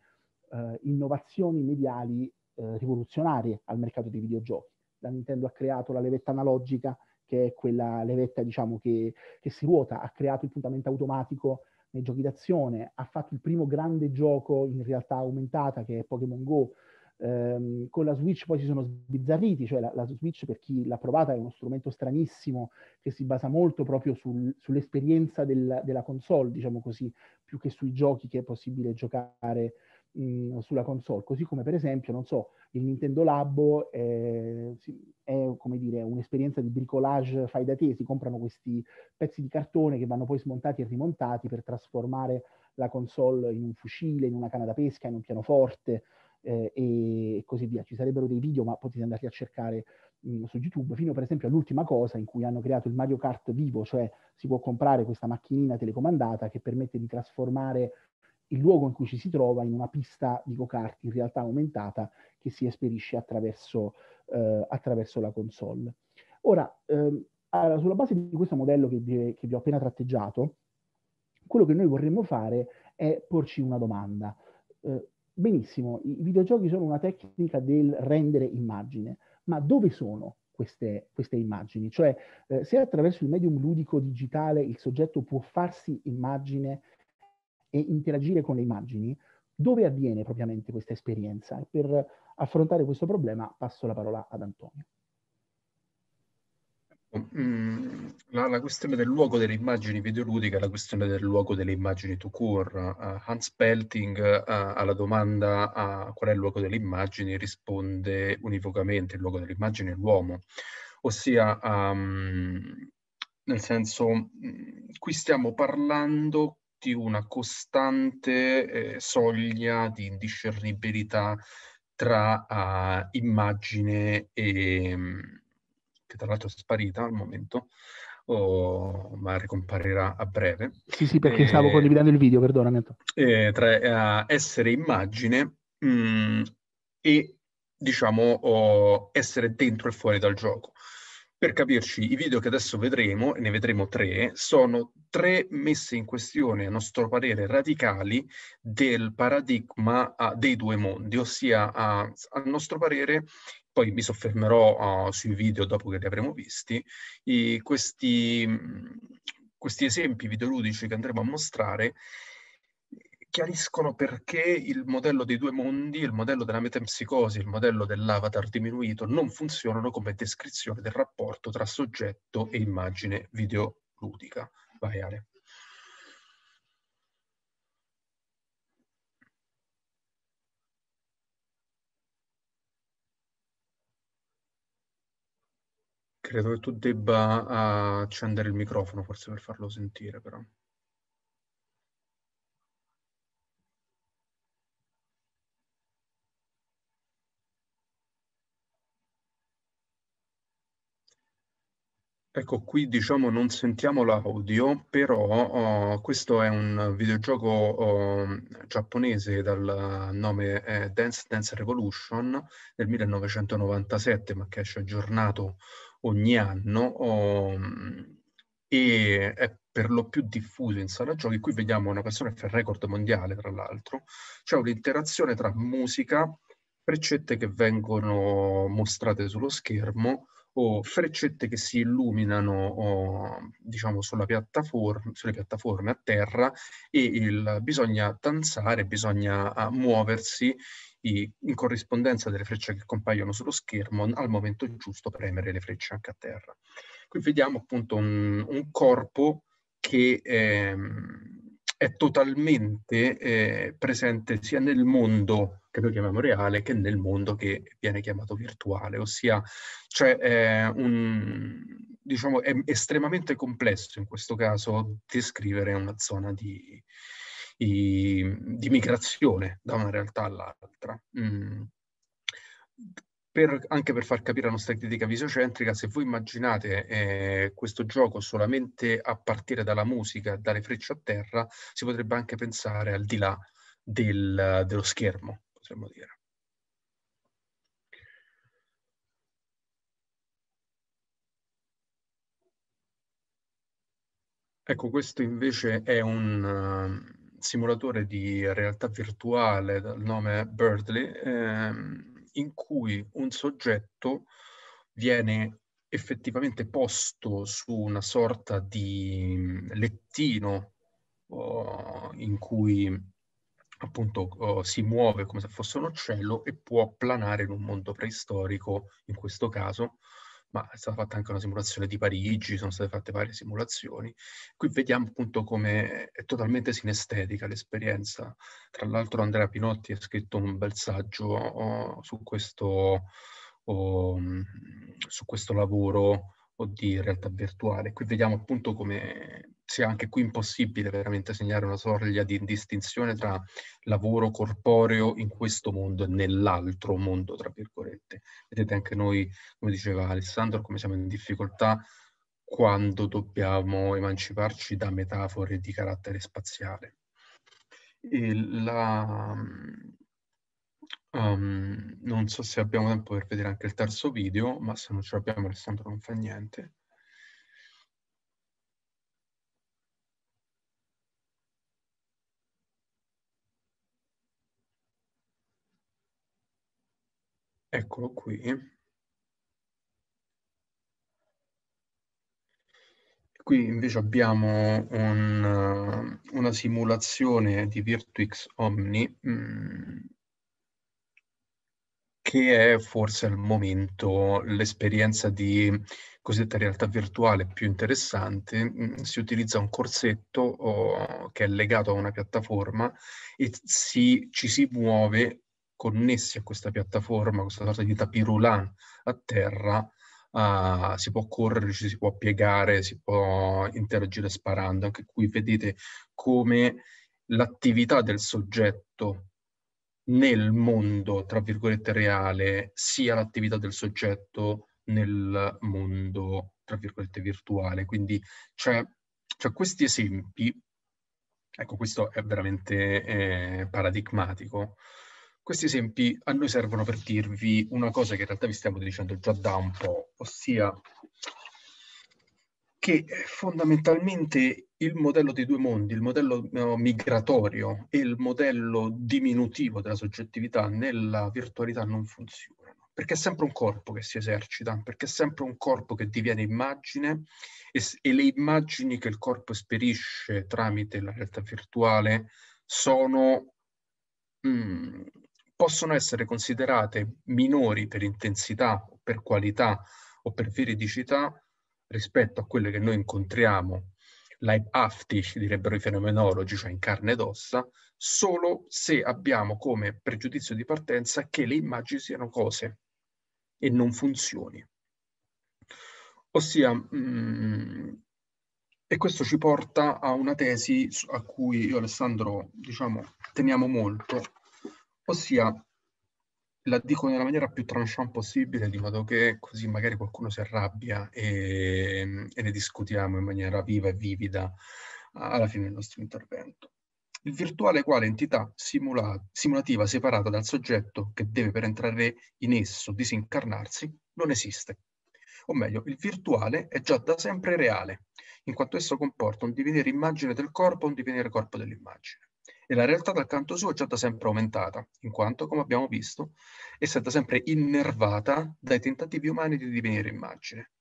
eh, innovazioni mediali eh, rivoluzionarie al mercato dei videogiochi. La Nintendo ha creato la levetta analogica, che è quella levetta diciamo, che, che si ruota, ha creato il puntamento automatico nei giochi d'azione, ha fatto il primo grande gioco in realtà aumentata che è Pokémon Go. Ehm, con la Switch poi si sono sbizzarriti, cioè la, la Switch per chi l'ha provata è uno strumento stranissimo che si basa molto proprio sul, sull'esperienza del, della console, diciamo così, più che sui giochi che è possibile giocare mh, sulla console, così come per esempio, non so, il Nintendo Labo è, eh, è come dire, un'esperienza di bricolage fai da te, si comprano questi pezzi di cartone che vanno poi smontati e rimontati per trasformare la console in un fucile, in una canna da pesca, in un pianoforte eh, e così via. Ci sarebbero dei video, ma potete andarli a cercare mh, su YouTube, fino per esempio all'ultima cosa in cui hanno creato il Mario Kart vivo, cioè si può comprare questa macchinina telecomandata che permette di trasformare il luogo in cui ci si trova in una pista di go-kart in realtà aumentata che si esperisce attraverso, eh, attraverso la console. Ora, ehm, allora, sulla base di questo modello che vi, che vi, ho appena tratteggiato, quello che noi vorremmo fare è porci una domanda. Eh, benissimo, i videogiochi sono una tecnica del rendere immagine, ma dove sono queste, queste, immagini. Cioè, eh, se attraverso il medium ludico digitale il soggetto può farsi immagine e interagire con le immagini, dove avviene propriamente questa esperienza? E per affrontare questo problema passo la parola ad Antonio. Mm, la, la, questione del luogo delle immagini videoludiche è la questione del luogo delle immagini to core. Uh, eh, Hans Pelting uh, alla domanda uh, qual è il luogo delle immagini risponde univocamente il luogo delle immagini è l'uomo, ossia um, nel senso mm, qui stiamo parlando tutti una costante eh, soglia di indiscernibilità tra uh, immagine e... Mm, che tra l'altro è sparita al momento, oh, ma ricomparirà a breve. Sì, sì, perché e, eh, stavo condividendo il video, perdonami. Eh, tra uh, essere immagine mh, mm, e, diciamo, oh, essere dentro e fuori dal gioco. Per capirci, i video che adesso vedremo, e ne vedremo tre, sono tre messe in questione, a nostro parere, radicali del paradigma uh, dei due mondi, ossia, uh, a nostro parere, poi mi soffermerò uh, sui video dopo che li avremo visti, questi, mm, questi esempi videoludici che andremo a mostrare chiariscono perché il modello dei due mondi, il modello della metempsicosi, il modello dell'avatar diminuito, non funzionano come descrizione del rapporto tra soggetto e immagine videoludica. Vai Ale. Credo che tu debba ah, accendere il microfono forse per farlo sentire però. Ecco, qui diciamo non sentiamo l'audio, però oh, questo è un videogioco oh, giapponese dal nome eh, Dance Dance Revolution del 1997, ma che esce aggiornato ogni anno oh, e è per lo più diffuso in sala giochi. Qui vediamo una persona che fa il record mondiale, tra l'altro. C'è un'interazione tra musica, freccette che vengono mostrate sullo schermo, o freccette che si illuminano o, diciamo, piattaform- sulle piattaforme a terra e il, bisogna danzare, bisogna uh, muoversi i- in corrispondenza delle frecce che compaiono sullo schermo al momento giusto premere le frecce anche a terra. Qui vediamo appunto un, un corpo che... Ehm, è totalmente eh, presente sia nel mondo che noi chiamiamo reale che nel mondo che viene chiamato virtuale, ossia cioè, è, eh, un, diciamo, è estremamente complesso in questo caso descrivere una zona di, di, di migrazione da una realtà all'altra. Mm per, anche per far capire la nostra critica visocentrica, se voi immaginate eh, questo gioco solamente a partire dalla musica, dalle frecce a terra, si potrebbe anche pensare al di là del, dello schermo, potremmo dire. Ecco, questo invece è un uh, simulatore di realtà virtuale dal nome Birdly. Ehm, in cui un soggetto viene effettivamente posto su una sorta di mm, lettino uh, in cui appunto uh, si muove come se fosse un uccello e può planare in un mondo preistorico, in questo caso, ma è stata fatta anche una simulazione di Parigi, sono state fatte varie simulazioni. Qui vediamo appunto come è totalmente sinestetica l'esperienza. Tra l'altro Andrea Pinotti ha scritto un bel saggio oh, su, questo, oh, mm, su questo lavoro o di realtà virtuale. Qui vediamo appunto come sia anche qui impossibile veramente segnare una soglia di distinzione tra lavoro corporeo in questo mondo e nell'altro mondo, tra virgolette. Vedete anche noi, come diceva Alessandro, come siamo in difficoltà quando dobbiamo emanciparci da metafore di carattere spaziale. E la, Um, non so se abbiamo tempo per vedere anche il terzo video, ma se non ce l'abbiamo Alessandro non fa niente. Eccolo qui. Qui invece abbiamo un, una simulazione di Virtuix Omni. Mm che è forse al momento l'esperienza di cosiddetta realtà virtuale più interessante, mm, si utilizza un corsetto o, che è legato a una piattaforma e si, ci si muove connessi a questa piattaforma, questa sorta di tapirulan a terra, uh, si può correre, ci si può piegare, si può interagire sparando. Anche qui vedete come l'attività del soggetto nel mondo, tra virgolette, reale, sia l'attività del soggetto nel mondo, tra virgolette, virtuale. Quindi c'è, c'è questi esempi, ecco questo è veramente eh, paradigmatico, questi esempi a noi servono per dirvi una cosa che in realtà vi stiamo dicendo già da un po', ossia che fondamentalmente il modello dei due mondi, il modello eh, migratorio e il modello diminutivo della soggettività nella virtualità non funzionano, perché è sempre un corpo che si esercita, perché è sempre un corpo che diviene immagine e, e le immagini che il corpo esperisce tramite la realtà virtuale sono... Mm, possono essere considerate minori per intensità, per qualità o per veridicità rispetto a quelle che noi incontriamo, live afti direbbero i fenomenologi, cioè in carne ed ossa, solo se abbiamo come pregiudizio di partenza che le immagini siano cose e non funzioni. Ossia, mh, mm, e questo ci porta a una tesi a cui io e Alessandro, diciamo, teniamo molto, ossia la dico nella maniera più tranchant possibile, di modo che così magari qualcuno si arrabbia e, e ne discutiamo in maniera viva e vivida alla fine del nostro intervento. Il virtuale quale entità simula, simulativa separata dal soggetto che deve per entrare in esso disincarnarsi non esiste. O meglio, il virtuale è già da sempre reale, in quanto esso comporta un divenire immagine del corpo e un divenire corpo dell'immagine e la realtà dal canto suo è stata sempre aumentata, in quanto, come abbiamo visto, è stata sempre innervata dai tentativi umani di divenire immagine.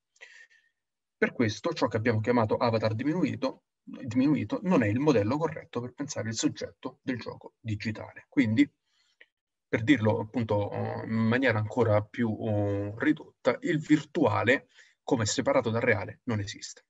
Per questo ciò che abbiamo chiamato avatar diminuito, diminuito non è il modello corretto per pensare il soggetto del gioco digitale. Quindi, per dirlo appunto in maniera ancora più uh, ridotta, il virtuale come separato dal reale non esiste.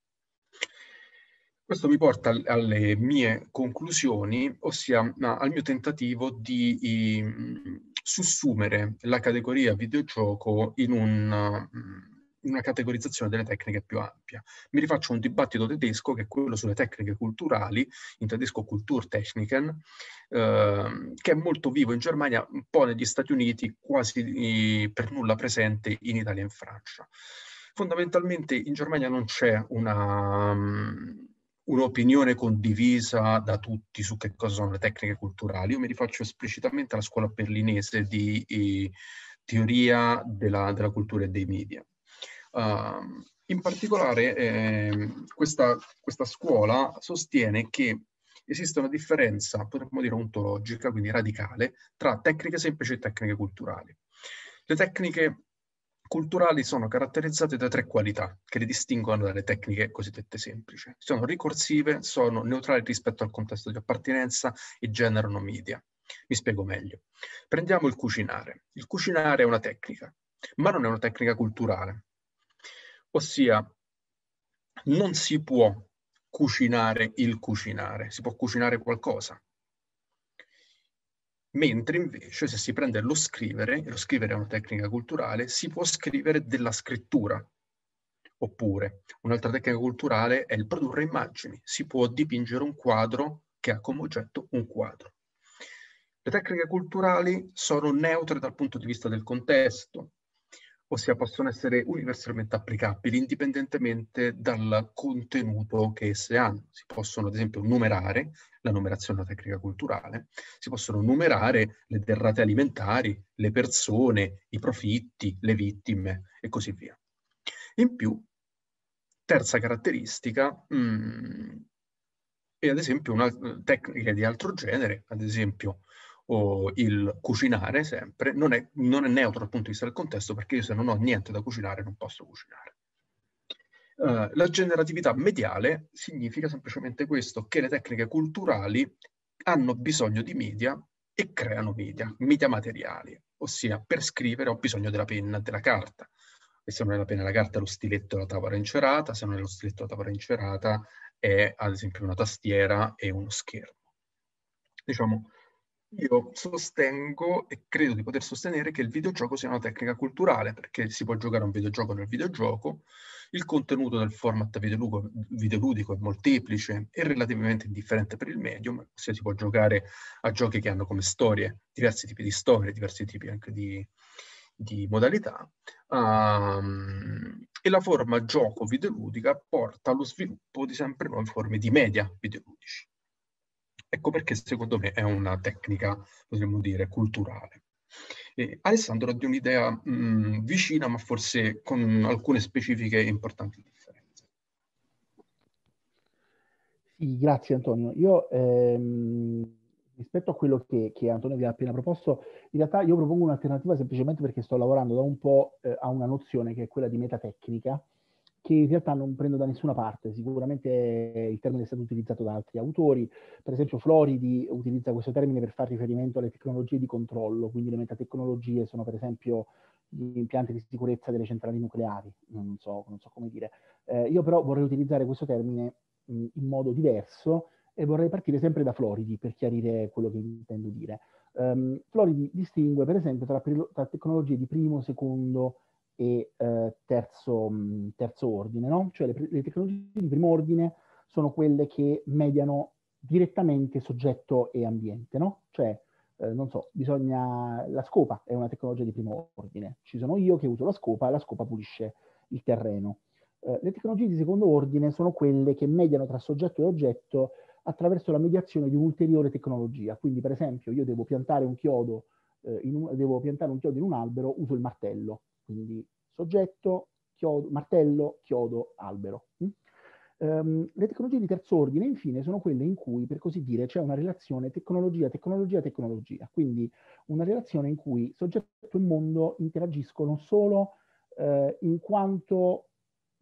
Questo mi porta alle mie conclusioni, ossia al mio tentativo di ehm, sussumere la categoria videogioco in un mm, una categorizzazione delle tecniche più ampia. Mi rifaccio a un dibattito tedesco che è quello sulle tecniche culturali, in tedesco Kulturtechniken, eh, che è molto vivo in Germania, un po' negli Stati Uniti, quasi ehm, per nulla presente in Italia e in Francia. Fondamentalmente in Germania non c'è una... Um, un'opinione condivisa da tutti su che cosa sono le tecniche culturali. Io mi rifaccio esplicitamente alla scuola berlinese di teoria della, della, cultura e dei media. Uh, in particolare eh, questa, questa, scuola sostiene che esiste una differenza, potremmo dire ontologica, quindi radicale, tra tecniche semplici e tecniche culturali. Le tecniche culturali sono caratterizzate da tre qualità che le distinguono dalle tecniche cosiddette semplici. Sono ricorsive, sono neutrali rispetto al contesto di appartenenza e generano media. Mi spiego meglio. Prendiamo il cucinare. Il cucinare è una tecnica, ma non è una tecnica culturale. Ossia, non si può cucinare il cucinare, si può cucinare qualcosa, mentre invece se si prende lo scrivere, e lo scrivere è una tecnica culturale, si può scrivere della scrittura. Oppure un'altra tecnica culturale è il produrre immagini, si può dipingere un quadro che ha come oggetto un quadro. Le tecniche culturali sono neutre dal punto di vista del contesto, ossia possono essere universalmente applicabili indipendentemente dal contenuto che esse hanno. Si possono ad esempio numerare, la numerazione è una tecnica culturale, si possono numerare le derrate alimentari, le persone, i profitti, le vittime e così via. In più, terza caratteristica, mh, mm, è ad esempio una eh, tecnica di altro genere, ad esempio o il cucinare sempre, non è, non è, neutro dal punto di vista del contesto perché io se non ho niente da cucinare non posso cucinare. Uh, la generatività mediale significa semplicemente questo, che le tecniche culturali hanno bisogno di media e creano media, media materiali, ossia per scrivere ho bisogno della penna della carta. E se non è la penna la carta, lo stiletto e la tavola incerata, se non è lo stiletto e la tavola incerata, è ad esempio una tastiera e uno schermo. Diciamo, io sostengo e credo di poter sostenere che il videogioco sia una tecnica culturale, perché si può giocare un videogioco nel videogioco, il contenuto del format videoludico, videoludico è molteplice e relativamente indifferente per il medium, ossia si può giocare a giochi che hanno come storie diversi tipi di storie, diversi tipi anche di, di modalità, um, e la forma gioco videoludica porta allo sviluppo di sempre nuove forme di media videoludici Ecco perché secondo me è una tecnica, potremmo dire, culturale. E Alessandro ha di un'idea mh, mm, vicina, ma forse con alcune specifiche importanti differenze. Sì, grazie Antonio. Io ehm, rispetto a quello che, che, Antonio vi ha appena proposto, in realtà io propongo un'alternativa semplicemente perché sto lavorando da un po' eh, a una nozione che è quella di metatecnica, che in realtà non prendo da nessuna parte. Sicuramente il termine è stato utilizzato da altri autori, per esempio Floridi utilizza questo termine per far riferimento alle tecnologie di controllo, quindi le metatecnologie sono per esempio gli impianti di sicurezza delle centrali nucleari, non so, non so come dire. Eh, io però vorrei utilizzare questo termine mh, mm, in modo diverso e vorrei partire sempre da Floridi per chiarire quello che intendo dire. Um, Floridi distingue per esempio tra, tra tecnologie di primo, secondo, e e eh, terzo, mm, terzo, ordine, no? Cioè le, le tecnologie di primo ordine sono quelle che mediano direttamente soggetto e ambiente, no? Cioè, eh, non so, bisogna... La scopa è una tecnologia di primo ordine. Ci sono io che uso la scopa, la scopa pulisce il terreno. Eh, le tecnologie di secondo ordine sono quelle che mediano tra soggetto e oggetto attraverso la mediazione di un'ulteriore tecnologia. Quindi, per esempio, io devo piantare un chiodo, eh, un, devo piantare un chiodo in un albero, uso il martello. Quindi soggetto, chiodo, martello, chiodo, albero. Um, le tecnologie di terzo ordine, infine, sono quelle in cui, per così dire, c'è una relazione tecnologia, tecnologia, tecnologia, quindi una relazione in cui soggetto e mondo interagiscono solo eh, in quanto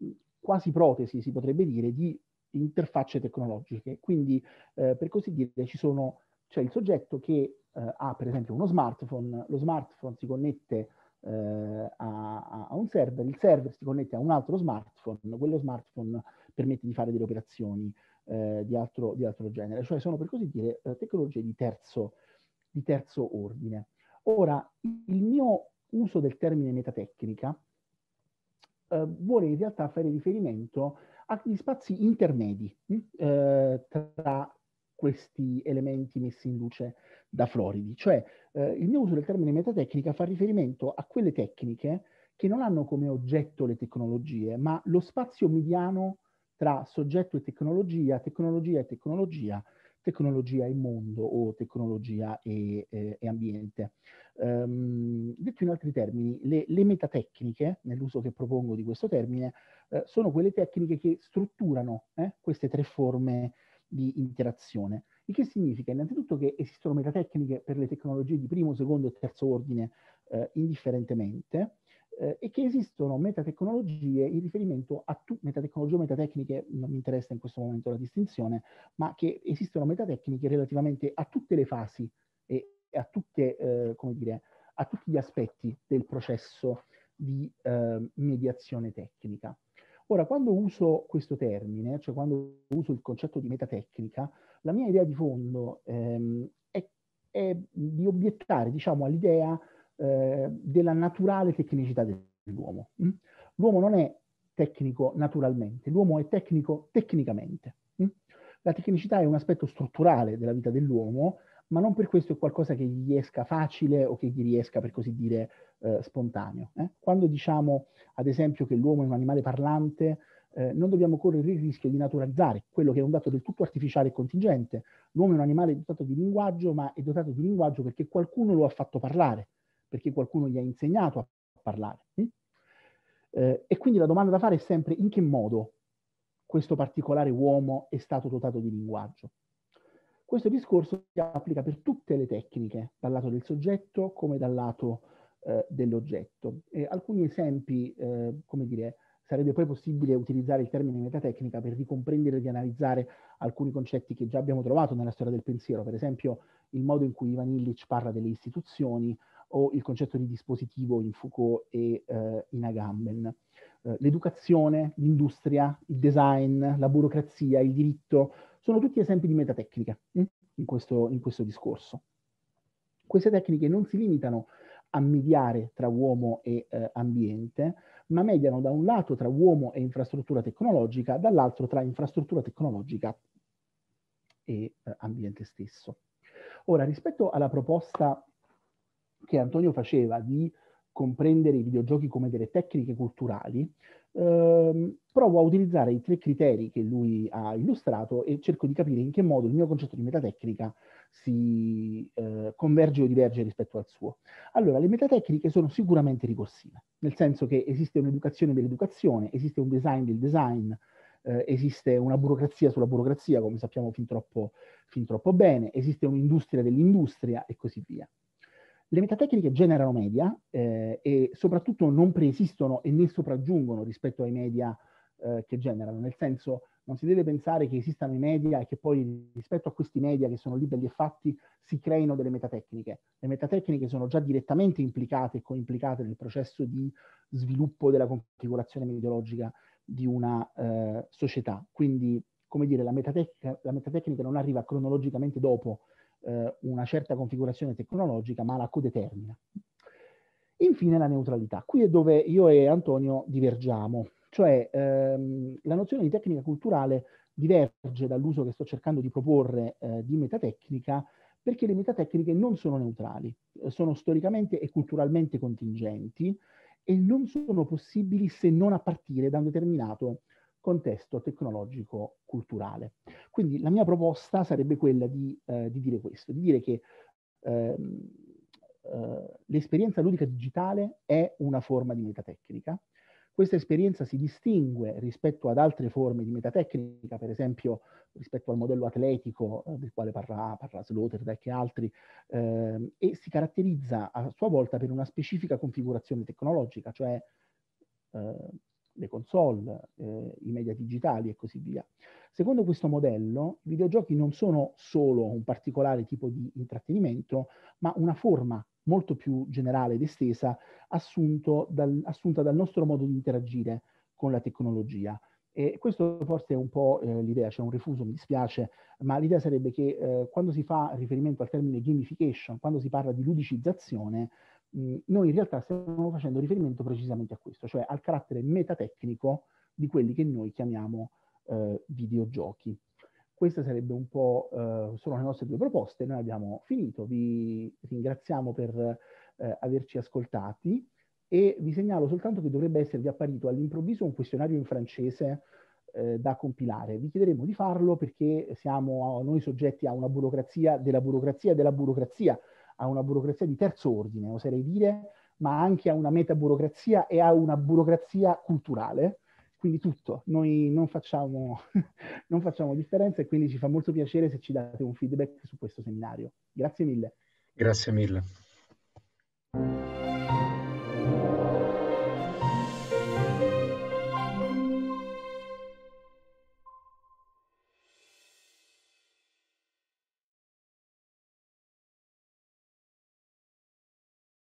mm, quasi protesi, si potrebbe dire, di interfacce tecnologiche. Quindi, eh, per così dire, ci sono, c'è il soggetto che eh, ha, per esempio, uno smartphone, lo smartphone si connette eh, a, a, un server, il server si connette a un altro smartphone, quello smartphone permette di fare delle operazioni eh, di, altro, di, altro, genere, cioè sono per così dire eh, tecnologie di terzo, di terzo ordine. Ora, il mio uso del termine metatecnica eh, vuole in realtà fare riferimento agli spazi intermedi hm, eh, tra questi elementi messi in luce da Floridi. Cioè eh, il mio uso del termine metatecnica fa riferimento a quelle tecniche che non hanno come oggetto le tecnologie, ma lo spazio mediano tra soggetto e tecnologia, tecnologia e tecnologia, tecnologia e mondo o tecnologia e, eh, e ambiente. Um, detto in altri termini, le, le metatecniche, nell'uso che propongo di questo termine, eh, sono quelle tecniche che strutturano eh, queste tre forme di interazione. Il che significa innanzitutto che esistono metatecniche per le tecnologie di primo, secondo e terzo ordine eh, indifferentemente eh, e che esistono metatecnologie in riferimento a tutte metatecnologie o metatecniche, non mi interessa in questo momento la distinzione, ma che esistono metatecniche relativamente a tutte le fasi e a, tutte, eh, dire, a tutti gli aspetti del processo di eh, mediazione tecnica. Ora, quando uso questo termine, cioè quando uso il concetto di metatecnica, la mia idea di fondo ehm, è, è, di obiettare, diciamo, all'idea eh, della naturale tecnicità dell'uomo. Mm? L'uomo non è tecnico naturalmente, l'uomo è tecnico tecnicamente. Mm? La tecnicità è un aspetto strutturale della vita dell'uomo ma non per questo è qualcosa che gli esca facile o che gli riesca, per così dire, eh, spontaneo. Eh? Quando diciamo, ad esempio, che l'uomo è un animale parlante, eh, non dobbiamo correre il rischio di naturalizzare quello che è un dato del tutto artificiale e contingente. L'uomo è un animale dotato di linguaggio, ma è dotato di linguaggio perché qualcuno lo ha fatto parlare, perché qualcuno gli ha insegnato a parlare. Hm? Eh, e quindi la domanda da fare è sempre in che modo questo particolare uomo è stato dotato di linguaggio. Questo discorso si applica per tutte le tecniche, dal lato del soggetto come dal lato eh, dell'oggetto. E alcuni esempi, eh, come dire, sarebbe poi possibile utilizzare il termine metatecnica per ricomprendere e rianalizzare alcuni concetti che già abbiamo trovato nella storia del pensiero, per esempio il modo in cui Ivan Illich parla delle istituzioni o il concetto di dispositivo in Foucault e eh, in Agamben. Eh, l'educazione, l'industria, il design, la burocrazia, il diritto, sono tutti esempi di metatecnica mm, in, questo, in questo discorso. Queste tecniche non si limitano a mediare tra uomo e eh, ambiente, ma mediano da un lato tra uomo e infrastruttura tecnologica, dall'altro tra infrastruttura tecnologica e eh, ambiente stesso. Ora, rispetto alla proposta che Antonio faceva di comprendere i videogiochi come delle tecniche culturali, ehm, provo a utilizzare i tre criteri che lui ha illustrato e cerco di capire in che modo il mio concetto di metatecnica si eh, converge o diverge rispetto al suo. Allora, le metatecniche sono sicuramente ricorsive, nel senso che esiste un'educazione dell'educazione, esiste un design del design, eh, esiste una burocrazia sulla burocrazia, come sappiamo fin troppo, fin troppo bene, esiste un'industria dell'industria e così via. Le metatecniche generano media eh, e soprattutto non preesistono e né sopraggiungono rispetto ai media eh, che generano, nel senso non si deve pensare che esistano i media e che poi rispetto a questi media che sono lì belli e fatti si creino delle metatecniche. Le metatecniche sono già direttamente implicate e coimplicate nel processo di sviluppo della configurazione mediologica di una eh, società. Quindi, come dire, la, metatec- la metatecnica non arriva cronologicamente dopo eh, una certa configurazione tecnologica, ma la codetermina. Infine la neutralità. Qui è dove io e Antonio divergiamo, cioè ehm, la nozione di tecnica culturale diverge dall'uso che sto cercando di proporre eh, di metatecnica, perché le metatecniche non sono neutrali, eh, sono storicamente e culturalmente contingenti e non sono possibili se non a partire da un determinato contesto tecnologico-culturale. Quindi la mia proposta sarebbe quella di, eh, di dire questo, di dire che ehm, eh, l'esperienza ludica digitale è una forma di metatecnica. Questa esperienza si distingue rispetto ad altre forme di metatecnica, per esempio rispetto al modello atletico eh, del quale parla, parla Sloterdijk e altri, ehm, e si caratterizza a sua volta per una specifica configurazione tecnologica, cioè eh, le console, eh, i media digitali e così via. Secondo questo modello, i videogiochi non sono solo un particolare tipo di intrattenimento, ma una forma molto più generale ed estesa dal, assunta dal nostro modo di interagire con la tecnologia. E questo forse è un po' eh, l'idea, c'è cioè un rifuso, mi dispiace, ma l'idea sarebbe che eh, quando si fa riferimento al termine gamification, quando si parla di ludicizzazione, noi in realtà stiamo facendo riferimento precisamente a questo, cioè al carattere metatecnico di quelli che noi chiamiamo eh, videogiochi. Queste sarebbero un po' eh, sono le nostre due proposte, noi abbiamo finito, vi ringraziamo per eh, averci ascoltati e vi segnalo soltanto che dovrebbe esservi apparito all'improvviso un questionario in francese eh, da compilare. Vi chiederemo di farlo perché siamo noi soggetti a una burocrazia della burocrazia della burocrazia, a una burocrazia di terzo ordine, oserei dire, ma anche a una metaburocrazia e a una burocrazia culturale. Quindi tutto, noi non facciamo, non facciamo differenza e quindi ci fa molto piacere se ci date un feedback su questo seminario. Grazie mille. Grazie mille.